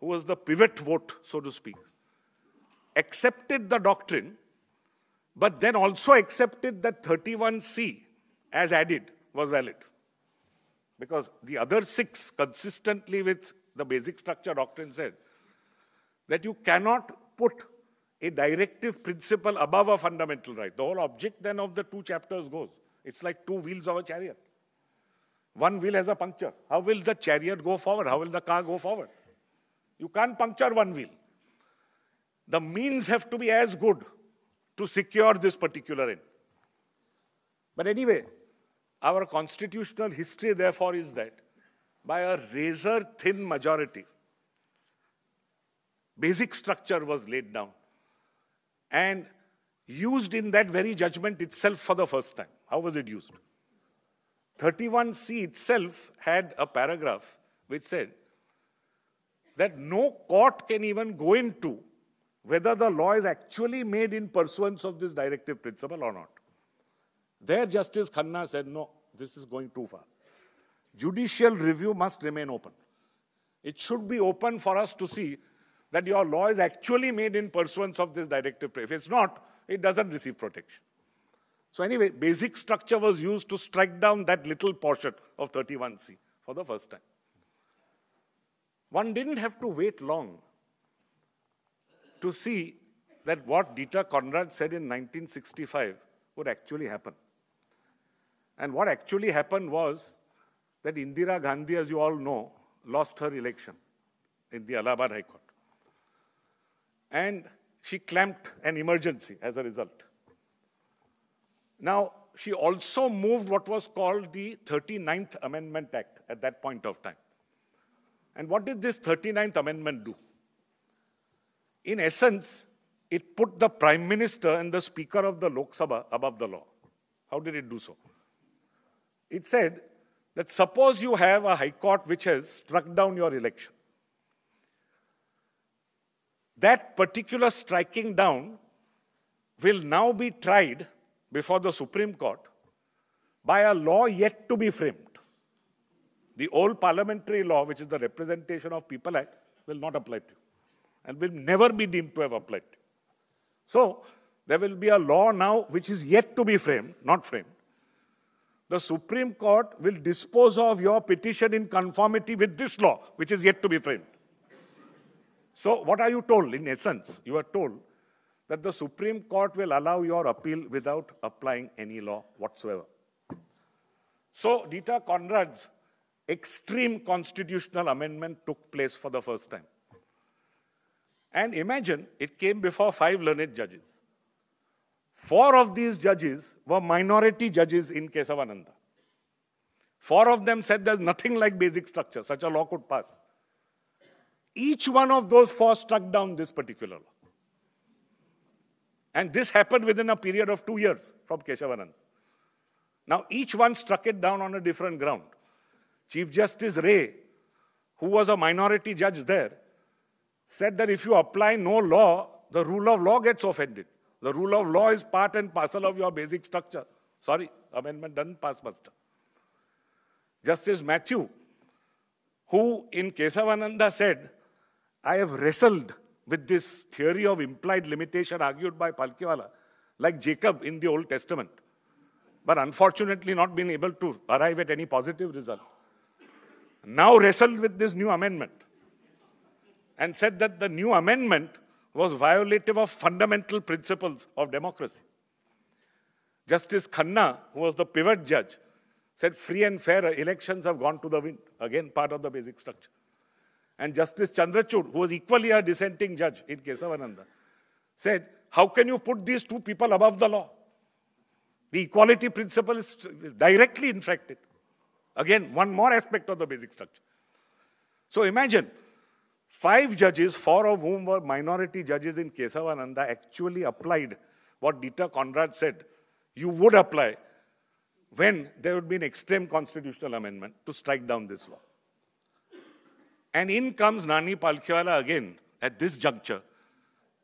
who was the pivot vote, so to speak, accepted the doctrine, but then also accepted that 31C as added was valid. Because the other six, consistently with the basic structure doctrine, said that you cannot put a directive principle above a fundamental right. The whole object then of the two chapters goes. It's like two wheels of a chariot. One wheel has a puncture. How will the chariot go forward? How will the car go forward? You can't puncture one wheel. The means have to be as good to secure this particular end. But anyway, our constitutional history, therefore, is that by a razor thin majority, basic structure was laid down and used in that very judgment itself for the first time. How was it used? 31C itself had a paragraph which said that no court can even go into whether the law is actually made in pursuance of this directive principle or not. There, Justice Khanna said, no, this is going too far. Judicial review must remain open. It should be open for us to see that your law is actually made in pursuance of this directive. If it's not, it doesn't receive protection. So anyway, basic structure was used to strike down that little portion of 31C for the first time. One didn't have to wait long to see that what Dieter Conrad said in 1965 would actually happen. And what actually happened was that Indira Gandhi, as you all know, lost her election in the Allahabad High Court. And she clamped an emergency as a result. Now, she also moved what was called the 39th Amendment Act at that point of time. And what did this 39th Amendment do? In essence, it put the Prime Minister and the Speaker of the Lok Sabha above the law. How did it do so? It said that suppose you have a High Court which has struck down your election. That particular striking down will now be tried before the Supreme Court by a law yet to be framed. The old parliamentary law, which is the Representation of People Act, will not apply to you and will never be deemed to have applied to you. So, there will be a law now which is yet to be framed, not framed. The Supreme Court will dispose of your petition in conformity with this law, which is yet to be framed. So, what are you told in essence? You are told that the Supreme Court will allow your appeal without applying any law whatsoever. So, Dieter Conrad's extreme constitutional amendment took place for the first time. And imagine it came before five learned judges. Four of these judges were minority judges in Kesavananda. Four of them said there's nothing like basic structure, such a law could pass. Each one of those four struck down this particular law. And this happened within a period of two years from Keshavanan. Now, each one struck it down on a different ground. Chief Justice Ray, who was a minority judge there, said that if you apply no law, the rule of law gets offended. The rule of law is part and parcel of your basic structure. Sorry, amendment doesn't pass muster. Justice Matthew, who in Kesavananda said, I have wrestled with this theory of implied limitation argued by Palkiwala, like Jacob in the Old Testament, but unfortunately not been able to arrive at any positive result, now wrestled with this new amendment and said that the new amendment was violative of fundamental principles of democracy. Justice Khanna, who was the pivot judge, said free and fair elections have gone to the wind. Again, part of the basic structure. And Justice Chandrachud, who was equally a dissenting judge in Kesavananda, said, How can you put these two people above the law? The equality principle is directly infected. Again, one more aspect of the basic structure. So imagine, five judges, four of whom were minority judges in Kesavananda, actually applied what Dieter Conrad said you would apply when there would be an extreme constitutional amendment to strike down this law. And in comes Nani Palkhiwala again at this juncture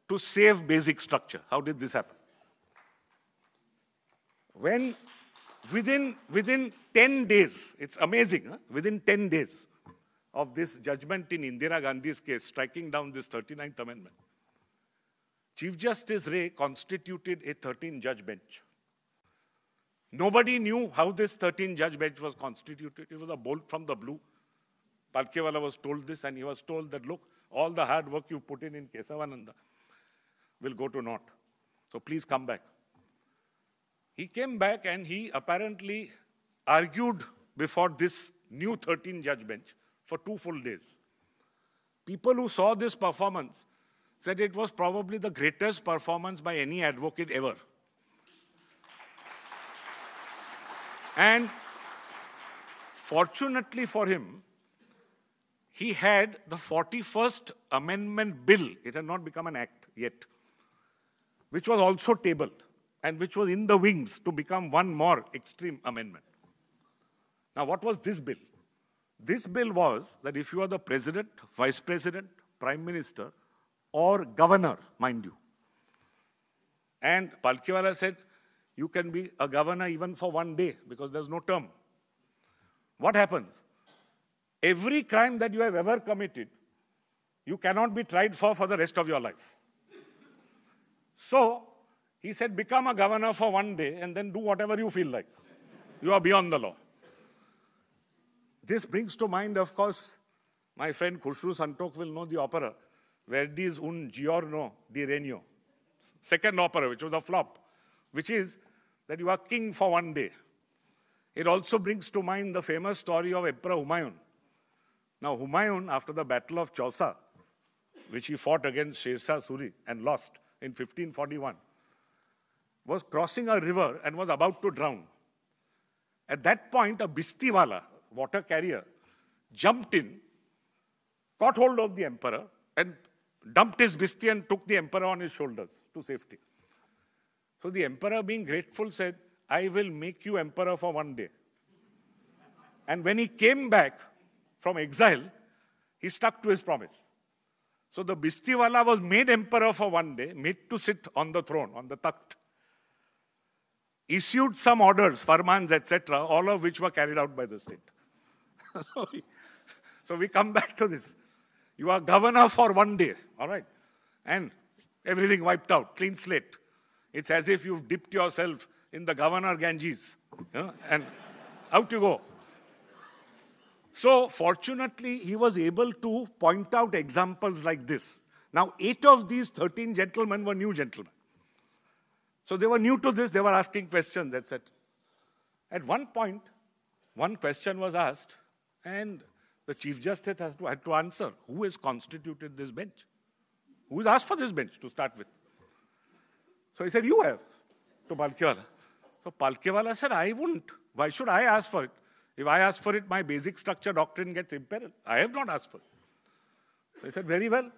to save basic structure. How did this happen? When within, within 10 days, it's amazing, huh? within 10 days of this judgment in Indira Gandhi's case, striking down this 39th Amendment, Chief Justice Ray constituted a 13 judge bench. Nobody knew how this 13 judge bench was constituted. It was a bolt from the blue. Palkewala was told this, and he was told that, look, all the hard work you put in in Kesavananda will go to naught. So please come back. He came back and he apparently argued before this new 13 judge bench for two full days. People who saw this performance said it was probably the greatest performance by any advocate ever. And fortunately for him, he had the 41st Amendment Bill, it had not become an act yet, which was also tabled and which was in the wings to become one more extreme amendment. Now, what was this bill? This bill was that if you are the president, vice president, prime minister, or governor, mind you, and Palkiwala said, you can be a governor even for one day because there's no term. What happens? Every crime that you have ever committed, you cannot be tried for for the rest of your life. So he said, become a governor for one day and then do whatever you feel like. You are beyond the law. This brings to mind, of course, my friend Khushru Santok will know the opera, Verdi's Un Giorno di Regno, second opera, which was a flop, which is that you are king for one day. It also brings to mind the famous story of Emperor Humayun, now, Humayun, after the Battle of Chausa, which he fought against Sher Shah Suri and lost in 1541, was crossing a river and was about to drown. At that point, a bistiwala, water carrier, jumped in, caught hold of the emperor, and dumped his bisti and took the emperor on his shoulders to safety. So the emperor, being grateful, said, I will make you emperor for one day. And when he came back, from exile, he stuck to his promise. So the Bistiwala was made emperor for one day, made to sit on the throne, on the takht. Issued some orders, farmans, etc., all of which were carried out by the state. so, we, so we come back to this. You are governor for one day, all right? And everything wiped out, clean slate. It's as if you've dipped yourself in the governor Ganges. You know, and out you go. So fortunately, he was able to point out examples like this. Now, eight of these 13 gentlemen were new gentlemen. So they were new to this, they were asking questions, etc. At one point, one question was asked, and the Chief Justice to, had to answer who has constituted this bench? Who has asked for this bench to start with? So he said, You have, to Palkewala. So Palkewala said, I wouldn't. Why should I ask for it? If I ask for it, my basic structure doctrine gets imperiled. I have not asked for it. They said, very well.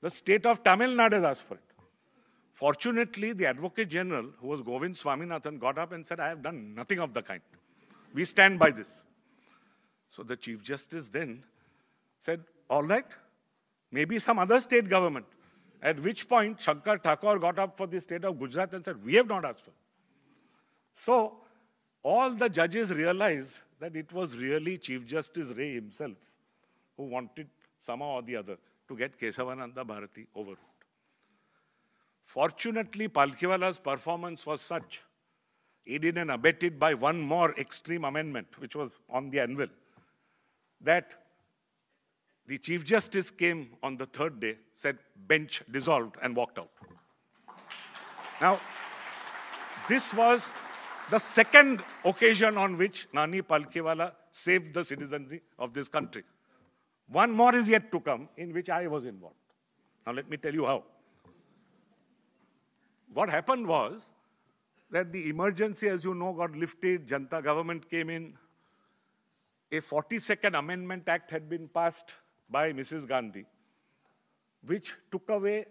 The state of Tamil Nadu has asked for it. Fortunately, the Advocate General, who was Govind Swaminathan, got up and said, I have done nothing of the kind. We stand by this. So the Chief Justice then said, All right, maybe some other state government. At which point, Shankar Thakur got up for the state of Gujarat and said, We have not asked for it. So all the judges realized that it was really Chief Justice Ray himself who wanted somehow or the other to get Kesavananda Bharati overruled. Fortunately, Palkiwala's performance was such, aided and abetted by one more extreme amendment, which was on the anvil, that the Chief Justice came on the third day, said bench dissolved, and walked out. Now, this was the second occasion on which Nani Palkiwala saved the citizenship of this country. One more is yet to come, in which I was involved. Now, let me tell you how. What happened was that the emergency, as you know, got lifted, Janta government came in. A 42nd Amendment Act had been passed by Mrs. Gandhi, which took away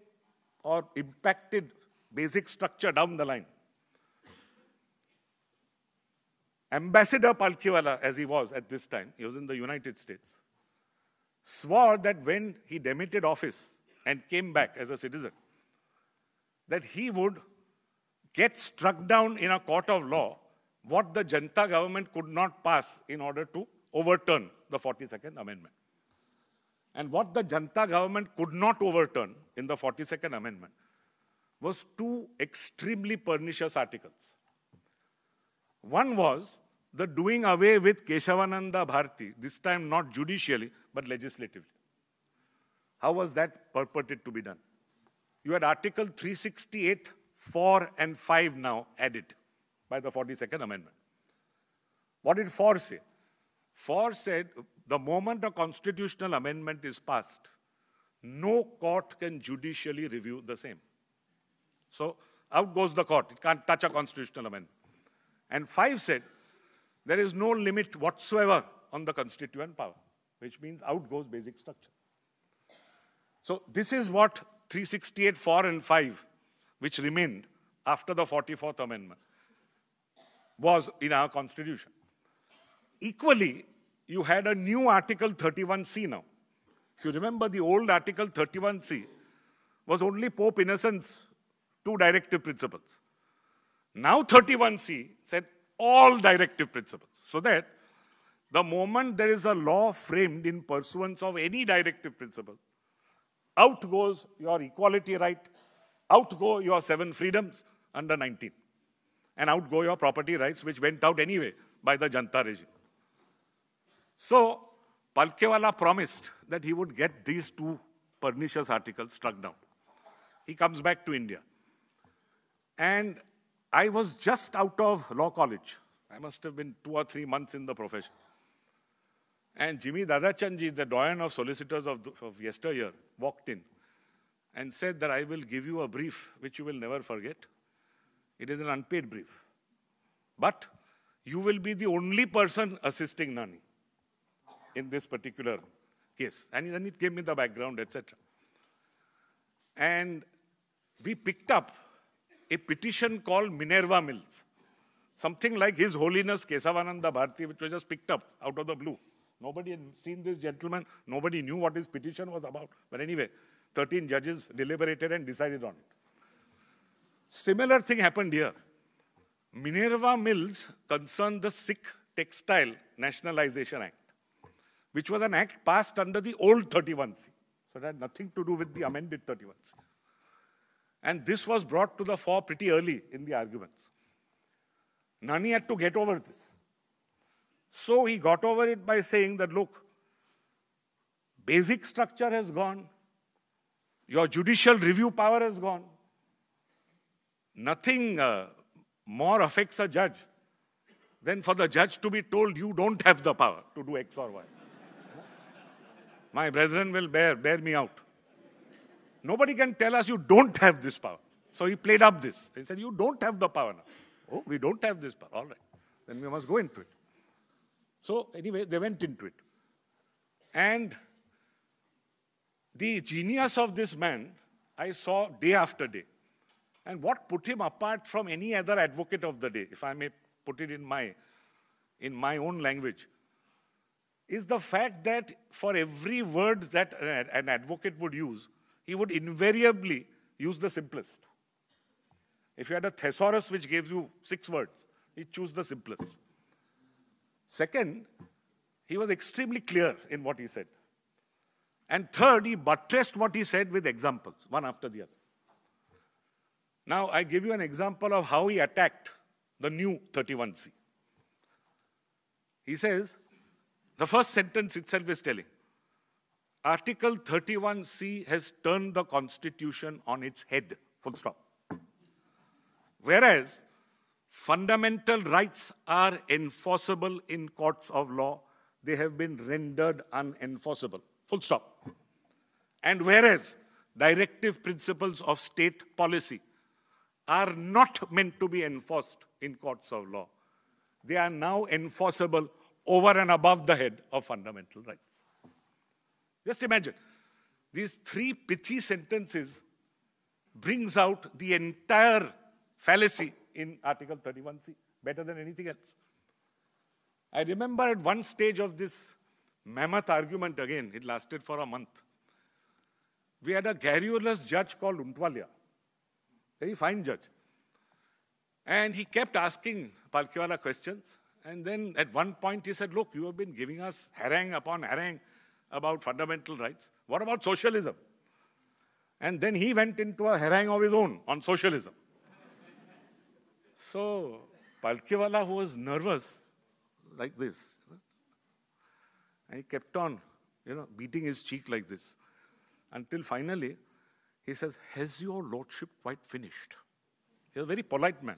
or impacted basic structure down the line. Ambassador Palkiwala, as he was at this time, he was in the United States, swore that when he demitted office and came back as a citizen, that he would get struck down in a court of law what the Janta government could not pass in order to overturn the 42nd Amendment. And what the Janta government could not overturn in the 42nd Amendment was two extremely pernicious articles. One was the doing away with Keshavananda Bharti, this time not judicially, but legislatively. How was that purported to be done? You had Article 368, 4 and 5 now added by the 42nd Amendment. What did 4 say? 4 said the moment a constitutional amendment is passed, no court can judicially review the same. So out goes the court. It can't touch a constitutional amendment. And 5 said there is no limit whatsoever on the constituent power, which means out goes basic structure. So this is what 368, 4 and 5, which remained after the 44th Amendment, was in our constitution. Equally, you had a new Article 31C now. If you remember, the old Article 31C was only Pope Innocent's two directive principles. Now 31C said all directive principles. So that the moment there is a law framed in pursuance of any directive principle, out goes your equality right, out go your seven freedoms under 19, and out go your property rights, which went out anyway by the Janta regime. So, Palkewala promised that he would get these two pernicious articles struck down. He comes back to India. And I was just out of law college. I must have been two or three months in the profession. And Jimmy Dadachanji, the doyen of solicitors of, of yesteryear, walked in and said that I will give you a brief which you will never forget. It is an unpaid brief. But you will be the only person assisting Nani in this particular case. And then it gave me the background, etc. And we picked up a petition called Minerva Mills. Something like His Holiness Kesavananda Bharti, which was just picked up out of the blue. Nobody had seen this gentleman. Nobody knew what his petition was about. But anyway, 13 judges deliberated and decided on it. Similar thing happened here. Minerva Mills concerned the Sikh Textile Nationalization Act, which was an act passed under the old 31C. So it had nothing to do with the amended 31C. And this was brought to the fore pretty early in the arguments. Nani had to get over this. So he got over it by saying that, look, basic structure has gone. Your judicial review power has gone. Nothing uh, more affects a judge than for the judge to be told you don't have the power to do X or Y. My brethren will bear, bear me out. Nobody can tell us you don't have this power. So he played up this. He said, You don't have the power now. Oh, we don't have this power. All right. Then we must go into it. So, anyway, they went into it. And the genius of this man, I saw day after day. And what put him apart from any other advocate of the day, if I may put it in my, in my own language, is the fact that for every word that an advocate would use, he would invariably use the simplest. If you had a thesaurus which gives you six words, he'd choose the simplest. Second, he was extremely clear in what he said. And third, he buttressed what he said with examples, one after the other. Now, I give you an example of how he attacked the new 31C. He says, the first sentence itself is telling Article 31C has turned the Constitution on its head, full stop. Whereas fundamental rights are enforceable in courts of law, they have been rendered unenforceable, full stop. And whereas directive principles of state policy are not meant to be enforced in courts of law, they are now enforceable over and above the head of fundamental rights. Just imagine. These three pithy sentences brings out the entire fallacy in Article 31C, better than anything else. I remember at one stage of this mammoth argument again, it lasted for a month. We had a garrulous judge called Untwalia, very fine judge. And he kept asking Palkiwala questions. And then at one point he said, Look, you have been giving us harangue upon harangue about fundamental rights. What about socialism? And then he went into a harangue of his own on socialism. so Palkiwala, who was nervous, like this, and he kept on, you know, beating his cheek like this, until finally he says, Has your lordship quite finished? He's a very polite man.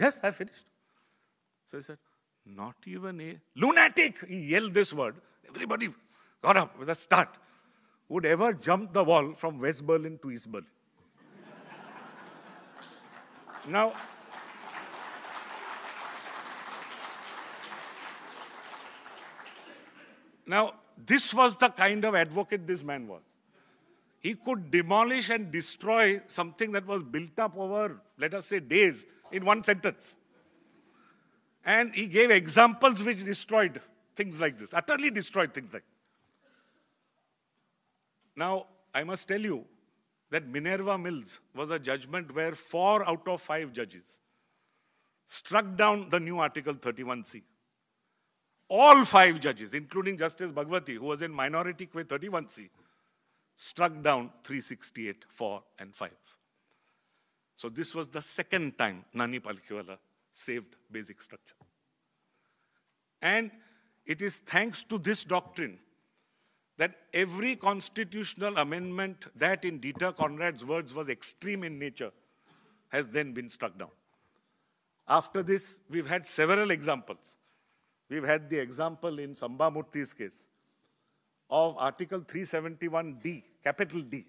Yes, I finished. So he said, Not even a lunatic! He yelled this word. Everybody got up with a start, would ever jump the wall from West Berlin to East Berlin. now, now, this was the kind of advocate this man was. He could demolish and destroy something that was built up over, let us say, days in one sentence. And he gave examples which destroyed things like this, utterly destroyed things like this. Now, I must tell you that Minerva Mills was a judgment where four out of five judges struck down the new Article 31C. All five judges, including Justice Bhagwati, who was in minority with 31C, struck down 368, 4, and 5. So this was the second time Nani Palkhiwala saved basic structure. And it is thanks to this doctrine that every constitutional amendment that, in Dieter Conrad's words, was extreme in nature has then been struck down. After this, we've had several examples. We've had the example in Samba Murthy's case of Article 371D, capital D,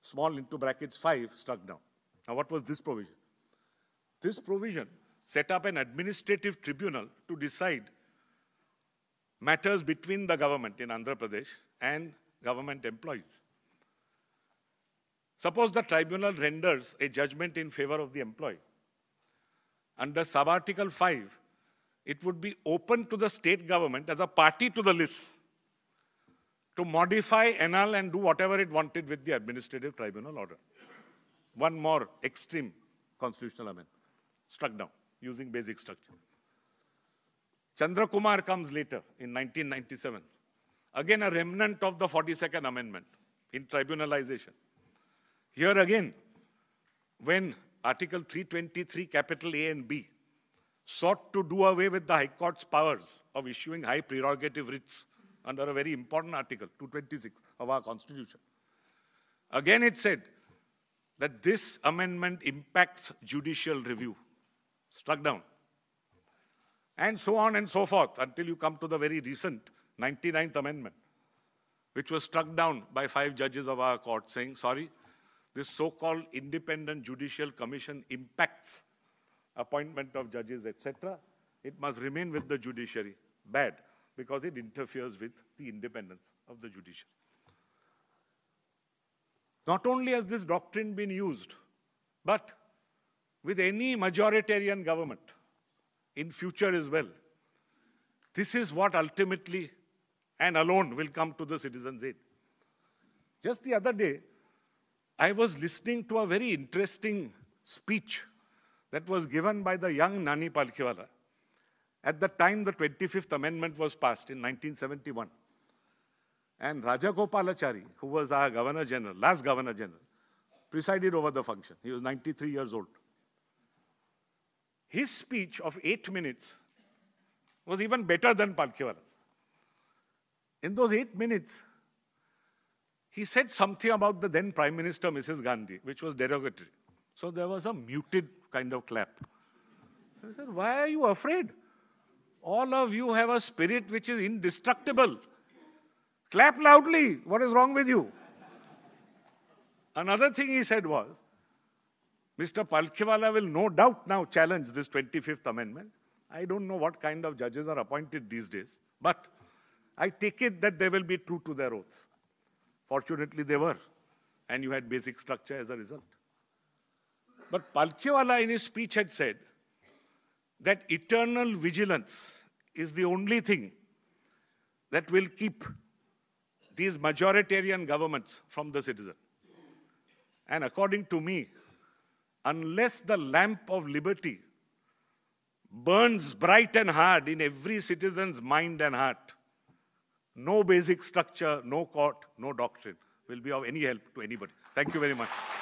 small into brackets 5, struck down. Now, what was this provision? This provision set up an administrative tribunal to decide matters between the government in Andhra Pradesh and government employees. Suppose the tribunal renders a judgment in favor of the employee. Under sub-article 5, it would be open to the state government as a party to the list to modify, annul, and do whatever it wanted with the administrative tribunal order. One more extreme constitutional amendment struck down using basic structure. Chandrakumar comes later in 1997. Again, a remnant of the 42nd Amendment in tribunalization. Here again, when Article 323, capital A and B, sought to do away with the High Court's powers of issuing high prerogative writs under a very important article, 226 of our Constitution. Again, it said that this amendment impacts judicial review. Struck down and so on and so forth until you come to the very recent 99th Amendment, which was struck down by five judges of our court saying, sorry, this so-called independent judicial commission impacts appointment of judges, etc. It must remain with the judiciary. Bad, because it interferes with the independence of the judiciary. Not only has this doctrine been used, but with any majoritarian government, in future as well. This is what ultimately and alone will come to the citizens' aid. Just the other day, I was listening to a very interesting speech that was given by the young Nani Palkhiwala. At the time the 25th Amendment was passed in 1971. And Raja who was our Governor General, last Governor General, presided over the function. He was 93 years old. His speech of eight minutes was even better than Palkiwala's. In those eight minutes, he said something about the then Prime Minister, Mrs. Gandhi, which was derogatory. So there was a muted kind of clap. I said, Why are you afraid? All of you have a spirit which is indestructible. Clap loudly. What is wrong with you? Another thing he said was Mr. Palkhiwala will no doubt now challenge this 25th Amendment. I don't know what kind of judges are appointed these days, but I take it that they will be true to their oath. Fortunately, they were, and you had basic structure as a result. But Palkhiwala in his speech had said that eternal vigilance is the only thing that will keep these majoritarian governments from the citizen. And according to me, unless the lamp of liberty burns bright and hard in every citizen's mind and heart, no basic structure, no court, no doctrine will be of any help to anybody. Thank you very much.